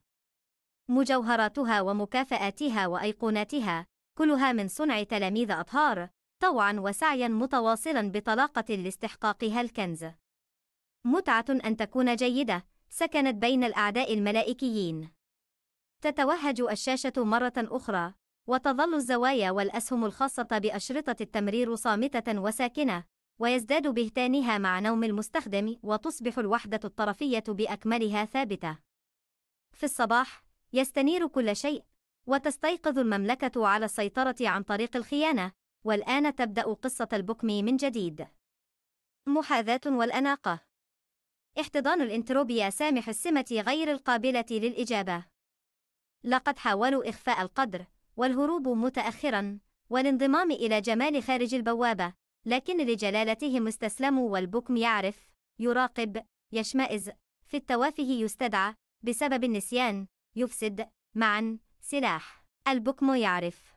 مجوهراتها ومكافآتها وأيقوناتها كلها من صنع تلاميذ أطهار طوعا وسعيا متواصلا بطلاقة لاستحقاقها الكنز متعة أن تكون جيدة سكنت بين الأعداء الملائكيين تتوهج الشاشة مرة أخرى، وتظل الزوايا والأسهم الخاصة بأشرطة التمرير صامتة وساكنة، ويزداد بهتانها مع نوم المستخدم وتصبح الوحدة الطرفية بأكملها ثابتة. في الصباح، يستنير كل شيء، وتستيقظ المملكة على السيطرة عن طريق الخيانة، والآن تبدأ قصة البكم من جديد. محاذاة والأناقة احتضان الانتروبيا سامح السمة غير القابلة للإجابة لقد حاولوا إخفاء القدر والهروب متأخرا والانضمام إلى جمال خارج البوابة لكن لجلالتهم استسلموا والبكم يعرف يراقب يشمئز في التوافه يستدعى بسبب النسيان يفسد معا سلاح البكم يعرف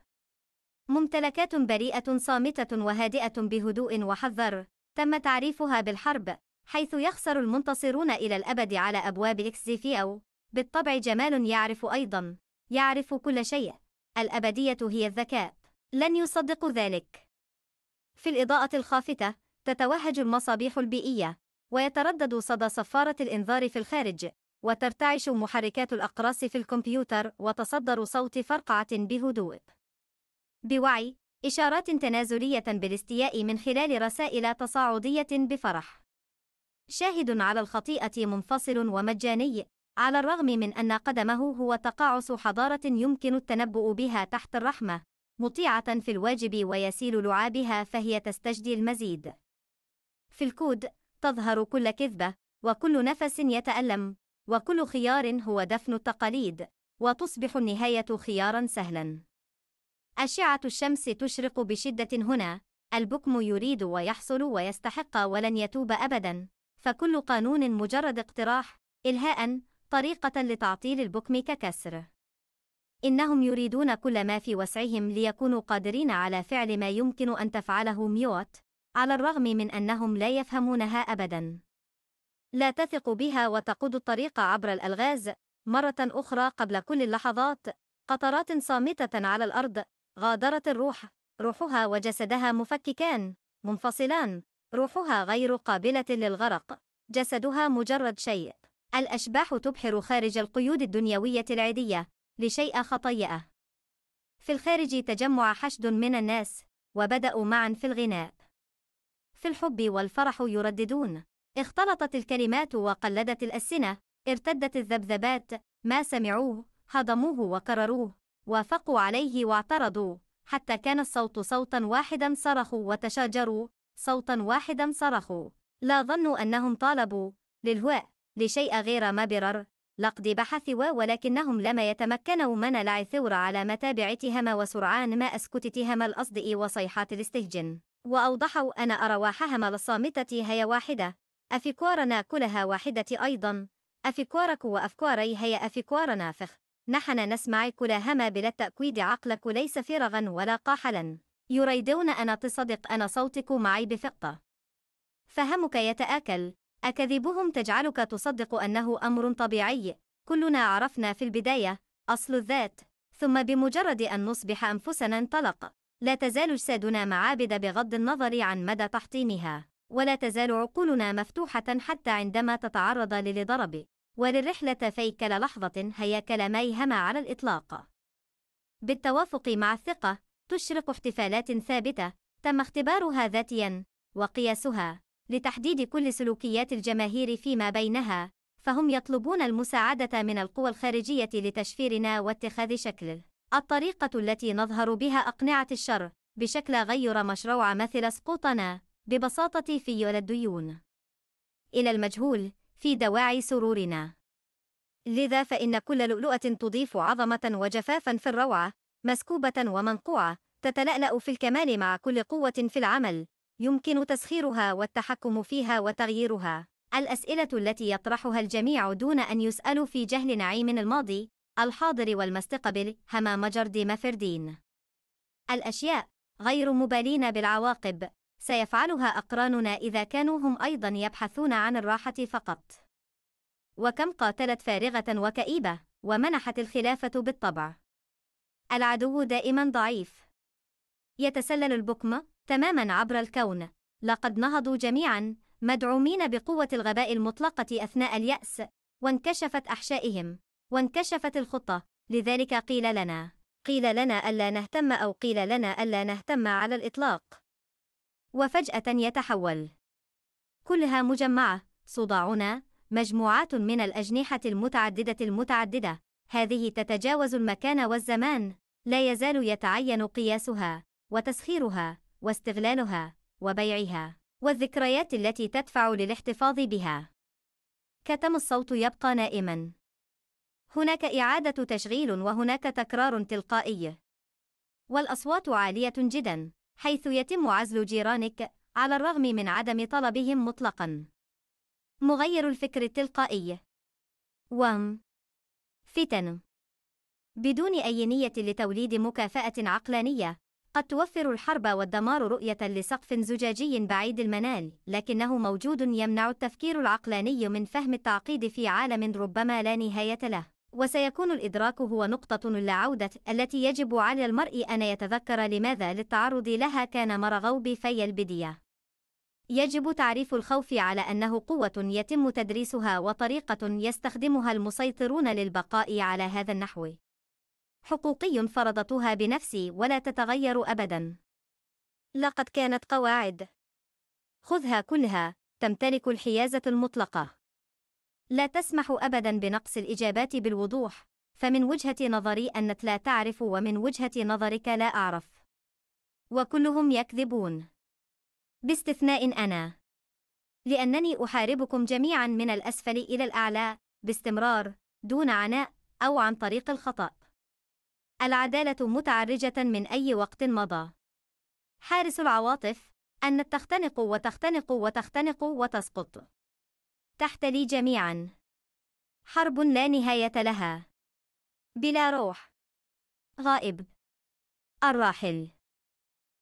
ممتلكات بريئة صامتة وهادئة بهدوء وحذر تم تعريفها بالحرب حيث يخسر المنتصرون إلى الأبد على أبواب إكسيفيو بالطبع جمال يعرف أيضا يعرف كل شيء الأبدية هي الذكاء لن يصدق ذلك في الإضاءة الخافتة تتوهج المصابيح البيئية ويتردد صدى صفارة الإنذار في الخارج وترتعش محركات الأقراص في الكمبيوتر وتصدر صوت فرقعة بهدوء بوعي إشارات تنازلية بالاستياء من خلال رسائل تصاعدية بفرح شاهد على الخطيئة منفصل ومجاني على الرغم من أن قدمه هو تقاعس حضارة يمكن التنبؤ بها تحت الرحمة، مطيعة في الواجب ويسيل لعابها فهي تستجدي المزيد. في الكود، تظهر كل كذبة، وكل نفس يتألم، وكل خيار هو دفن التقاليد، وتصبح النهاية خيارا سهلا. أشعة الشمس تشرق بشدة هنا، البكم يريد ويحصل ويستحق ولن يتوب أبدا، فكل قانون مجرد اقتراح، إلهاء، طريقة لتعطيل البكم ككسر. إنهم يريدون كل ما في وسعهم ليكونوا قادرين على فعل ما يمكن أن تفعله ميوت، على الرغم من أنهم لا يفهمونها أبداً. لا تثق بها وتقود الطريق عبر الألغاز، مرة أخرى قبل كل اللحظات، قطرات صامتة على الأرض، غادرت الروح، روحها وجسدها مفككان، منفصلان، روحها غير قابلة للغرق، جسدها مجرد شيء. الأشباح تبحر خارج القيود الدنيوية العادية لشيء خطيئة. في الخارج تجمع حشد من الناس، وبدأوا معا في الغناء. في الحب والفرح يرددون. اختلطت الكلمات وقلدت الألسنة، ارتدت الذبذبات، ما سمعوه، هضموه وكرروه، وافقوا عليه واعترضوا، حتى كان الصوت صوتا واحدا صرخوا وتشاجروا، صوتا واحدا صرخوا. لا ظنوا أنهم طالبوا للهواء لشيء غير مبرر لقد بحثوا ولكنهم لم يتمكنوا من العثور على متابع وسرعان ما أسكت الأصدء وصيحات الاستهجن وأوضحوا أن أرواحهم الصامتة هي واحدة أفكارنا كلها واحدة أيضا أفكارك وأفكاري هي أفكار نافخ نحن نسمع كلاهما بلا التأكيد عقلك ليس فرغا ولا قاحلا يريدون أن تصدق أن صوتك معي بفقة فهمك يتآكل أكذبهم تجعلك تصدق أنه أمر طبيعي كلنا عرفنا في البداية أصل الذات ثم بمجرد أن نصبح أنفسنا انطلق لا تزال أجسادنا معابد بغض النظر عن مدى تحطيمها ولا تزال عقولنا مفتوحة حتى عندما تتعرض للضرب وللرحلة في كل لحظة هي كلاميهما على الإطلاق بالتوافق مع الثقة تشرق احتفالات ثابتة تم اختبارها ذاتيا وقياسها لتحديد كل سلوكيات الجماهير فيما بينها فهم يطلبون المساعدة من القوى الخارجية لتشفيرنا واتخاذ شكل الطريقة التي نظهر بها أقنعة الشر بشكل غير مشروع مثل سقوطنا ببساطة في الديون إلى المجهول في دواعي سرورنا لذا فإن كل لؤلؤة تضيف عظمة وجفافا في الروعة مسكوبة ومنقوعة تتلألأ في الكمال مع كل قوة في العمل يمكن تسخيرها والتحكم فيها وتغييرها الأسئلة التي يطرحها الجميع دون أن يسألوا في جهل نعيم الماضي الحاضر والمستقبل هما مجرد مفردين الأشياء غير مبالين بالعواقب سيفعلها أقراننا إذا كانوا هم أيضا يبحثون عن الراحة فقط وكم قاتلت فارغة وكئيبة ومنحت الخلافة بالطبع العدو دائما ضعيف يتسلل البكم تماما عبر الكون لقد نهضوا جميعا مدعومين بقوة الغباء المطلقة أثناء اليأس وانكشفت أحشائهم وانكشفت الخطة لذلك قيل لنا قيل لنا ألا نهتم أو قيل لنا ألا نهتم على الإطلاق وفجأة يتحول كلها مجمعة صداعنا مجموعات من الأجنحة المتعددة المتعددة هذه تتجاوز المكان والزمان لا يزال يتعين قياسها وتسخيرها واستغلالها وبيعها والذكريات التي تدفع للاحتفاظ بها كتم الصوت يبقى نائما هناك إعادة تشغيل وهناك تكرار تلقائي والأصوات عالية جدا حيث يتم عزل جيرانك على الرغم من عدم طلبهم مطلقا مغير الفكر التلقائي وهم فتن بدون أي نية لتوليد مكافأة عقلانية قد توفر الحرب والدمار رؤية لسقف زجاجي بعيد المنال، لكنه موجود يمنع التفكير العقلاني من فهم التعقيد في عالم ربما لا نهاية له. وسيكون الإدراك هو نقطة لا عودة التي يجب على المرء أن يتذكر لماذا للتعرض لها كان مرغوب في البدية. يجب تعريف الخوف على أنه قوة يتم تدريسها وطريقة يستخدمها المسيطرون للبقاء على هذا النحو. حقوقي فرضتها بنفسي ولا تتغير أبدا لقد كانت قواعد خذها كلها تمتلك الحيازة المطلقة لا تسمح أبدا بنقص الإجابات بالوضوح فمن وجهة نظري أنك لا تعرف ومن وجهة نظرك لا أعرف وكلهم يكذبون باستثناء أنا لأنني أحاربكم جميعا من الأسفل إلى الأعلى باستمرار دون عناء أو عن طريق الخطأ العدالة متعرجة من أي وقت مضى. حارس العواطف أن تختنق وتختنق وتختنق وتسقط. تحتلي جميعا. حرب لا نهاية لها. بلا روح. غائب. الراحل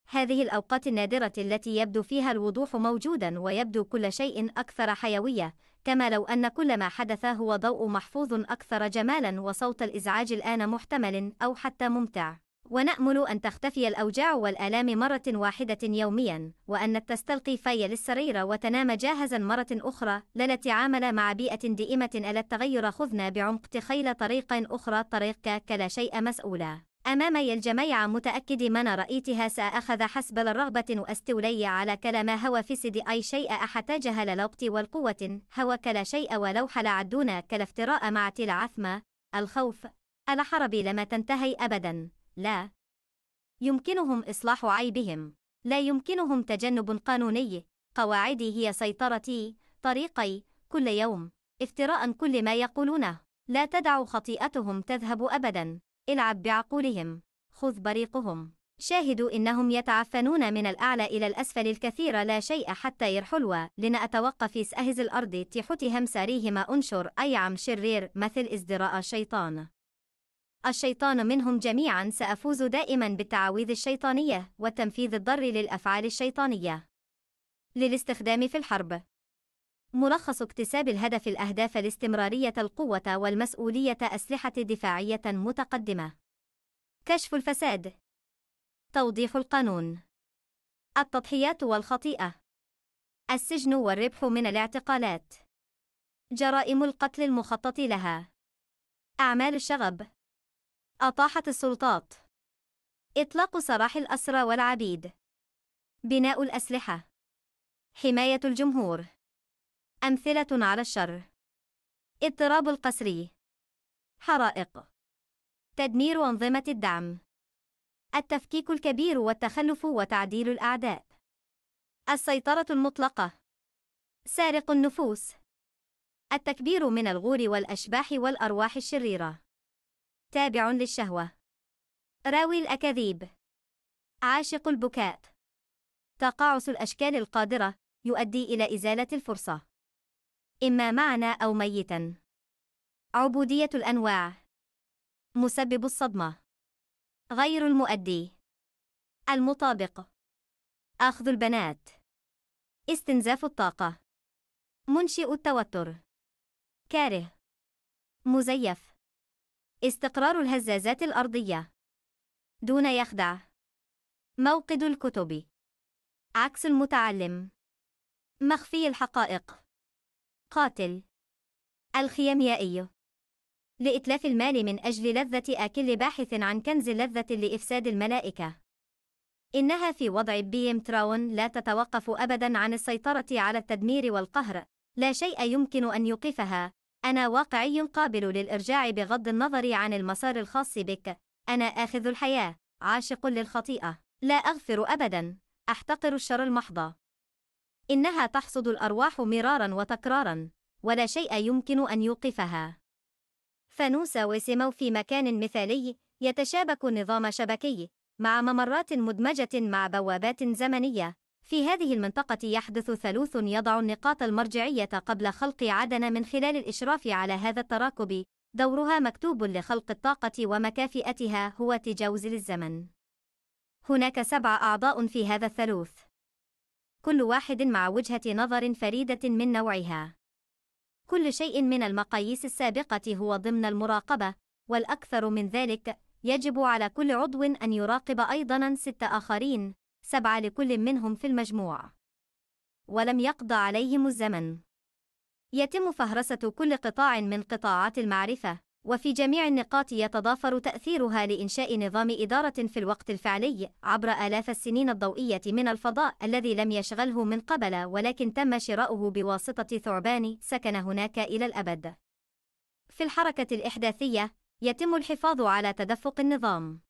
هذه الأوقات النادرة التي يبدو فيها الوضوح موجودا ويبدو كل شيء أكثر حيوية، كما لو أن كل ما حدث هو ضوء محفوظ أكثر جمالا وصوت الإزعاج الآن محتمل أو حتى ممتع. ونأمل أن تختفي الأوجاع والآلام مرة واحدة يوميا، وأن تستلقي فاي للسرير وتنام جاهزا مرة أخرى، لا نتعامل مع بيئة دائمة ألا التغير خذنا بعمق تخيل طريق أخرى طريقك كلا شيء مسؤولا. أمامي الجميع متأكد من رأيتها سأخذ حسب الرغبة وأستولي على كلا ما هو في سد أي شيء أحتاجها للوقت والقوة هو كلا شيء ولو حل عدونا كلا افتراء مع تلا عثمة الخوف الحرب لما تنتهي أبدا لا يمكنهم إصلاح عيبهم لا يمكنهم تجنب قانوني قواعدي هي سيطرتي طريقي كل يوم افتراء كل ما يقولونه لا تدع خطيئتهم تذهب أبدا العب بعقولهم خذ بريقهم شاهدوا إنهم يتعفنون من الأعلى إلى الأسفل الكثير لا شيء حتى يرحلوا لن أتوقف في سأهز الأرض تحتهم ساريهما أنشر أي عم شرير مثل ازدراء الشيطان الشيطان منهم جميعا سأفوز دائما بالتعاويذ الشيطانية والتنفيذ الضر للأفعال الشيطانية للاستخدام في الحرب ملخص اكتساب الهدف الأهداف الاستمرارية القوة والمسؤولية أسلحة دفاعية متقدمة كشف الفساد توضيح القانون التضحيات والخطيئة السجن والربح من الاعتقالات جرائم القتل المخطط لها أعمال الشغب أطاحت السلطات إطلاق سراح الأسرى والعبيد بناء الأسلحة حماية الجمهور أمثلة على الشر اضطراب القسري حرائق تدمير أنظمة الدعم التفكيك الكبير والتخلف وتعديل الأعداء السيطرة المطلقة سارق النفوس التكبير من الغور والأشباح والأرواح الشريرة تابع للشهوة راوي الأكاذيب عاشق البكاء تقاعس الأشكال القادرة يؤدي إلى إزالة الفرصة إما معنا أو ميتا. عبودية الأنواع مسبب الصدمة غير المؤدي المطابق أخذ البنات استنزاف الطاقة منشئ التوتر كاره مزيف استقرار الهزازات الأرضية دون يخدع موقد الكتب عكس المتعلم مخفي الحقائق قاتل الخيميائي لإتلاف المال من أجل لذة آكل باحث عن كنز لذة لإفساد الملائكة إنها في وضع بيم تراون لا تتوقف أبداً عن السيطرة على التدمير والقهر لا شيء يمكن أن يوقفها أنا واقعي قابل للإرجاع بغض النظر عن المسار الخاص بك أنا آخذ الحياة عاشق للخطيئة لا أغفر أبداً أحتقر الشر المحض إنها تحصد الأرواح مرارا وتكرارا ولا شيء يمكن أن يوقفها فانوسا وسيمو في مكان مثالي يتشابك نظام شبكي مع ممرات مدمجة مع بوابات زمنية في هذه المنطقة يحدث ثالوث يضع النقاط المرجعية قبل خلق عدن من خلال الإشراف على هذا التراكب دورها مكتوب لخلق الطاقة ومكافئتها هو تجاوز للزمن هناك سبع أعضاء في هذا الثالوث كل واحد مع وجهة نظر فريدة من نوعها. كل شيء من المقاييس السابقة هو ضمن المراقبة، والأكثر من ذلك، يجب على كل عضو أن يراقب أيضًا ست آخرين، سبعة لكل منهم في المجموع. ولم يقض عليهم الزمن. يتم فهرسة كل قطاع من قطاعات المعرفة، وفي جميع النقاط يتضافر تأثيرها لإنشاء نظام إدارة في الوقت الفعلي عبر آلاف السنين الضوئية من الفضاء الذي لم يشغله من قبل ولكن تم شراؤه بواسطة ثعبان سكن هناك إلى الأبد. في الحركة الإحداثية، يتم الحفاظ على تدفق النظام.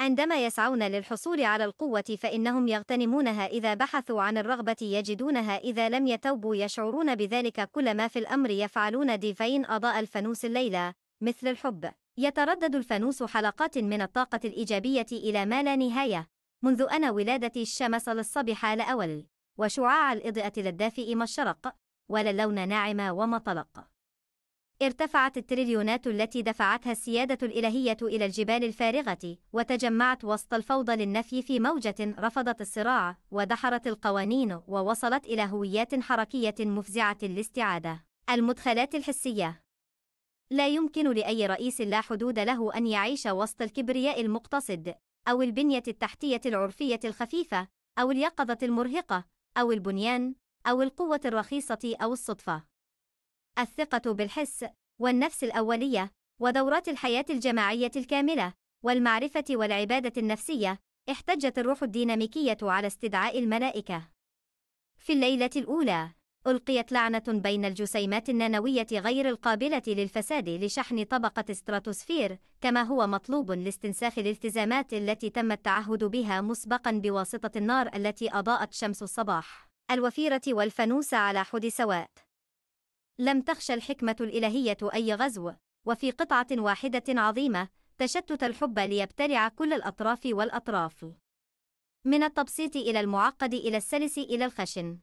عندما يسعون للحصول على القوة فإنهم يغتنمونها إذا بحثوا عن الرغبة يجدونها إذا لم يتوبوا يشعرون بذلك كل ما في الأمر يفعلون ديفين أضاء الفانوس الليلة مثل الحب يتردد الفانوس حلقات من الطاقة الإيجابية إلى ما لا نهاية منذ أنا ولادتي الشمس للصبح لأول وشعاع الإضاءة للدافئ ما الشرق ولا اللون ناعم وما طلق ارتفعت التريليونات التي دفعتها السيادة الإلهية إلى الجبال الفارغة، وتجمعت وسط الفوضى للنفي في موجة رفضت الصراع، ودحرت القوانين، ووصلت إلى هويات حركية مفزعة للاستعادة. المدخلات الحسية لا يمكن لأي رئيس لا حدود له أن يعيش وسط الكبرياء المقتصد، أو البنية التحتية العرفية الخفيفة، أو اليقظة المرهقة، أو البنيان، أو القوة الرخيصة أو الصدفة. الثقة بالحس والنفس الأولية ودورات الحياة الجماعية الكاملة والمعرفة والعبادة النفسية احتجت الروح الديناميكية على استدعاء الملائكة في الليلة الأولى ألقيت لعنة بين الجسيمات النانوية غير القابلة للفساد لشحن طبقة استراتوسفير كما هو مطلوب لاستنساخ الالتزامات التي تم التعهد بها مسبقا بواسطة النار التي أضاءت شمس الصباح الوفيرة والفانوس على حد سواء لم تخشى الحكمة الإلهية أي غزو، وفي قطعة واحدة عظيمة، تشتت الحب ليبتلع كل الأطراف والأطراف. من التبسيط إلى المعقد إلى السلس إلى الخشن.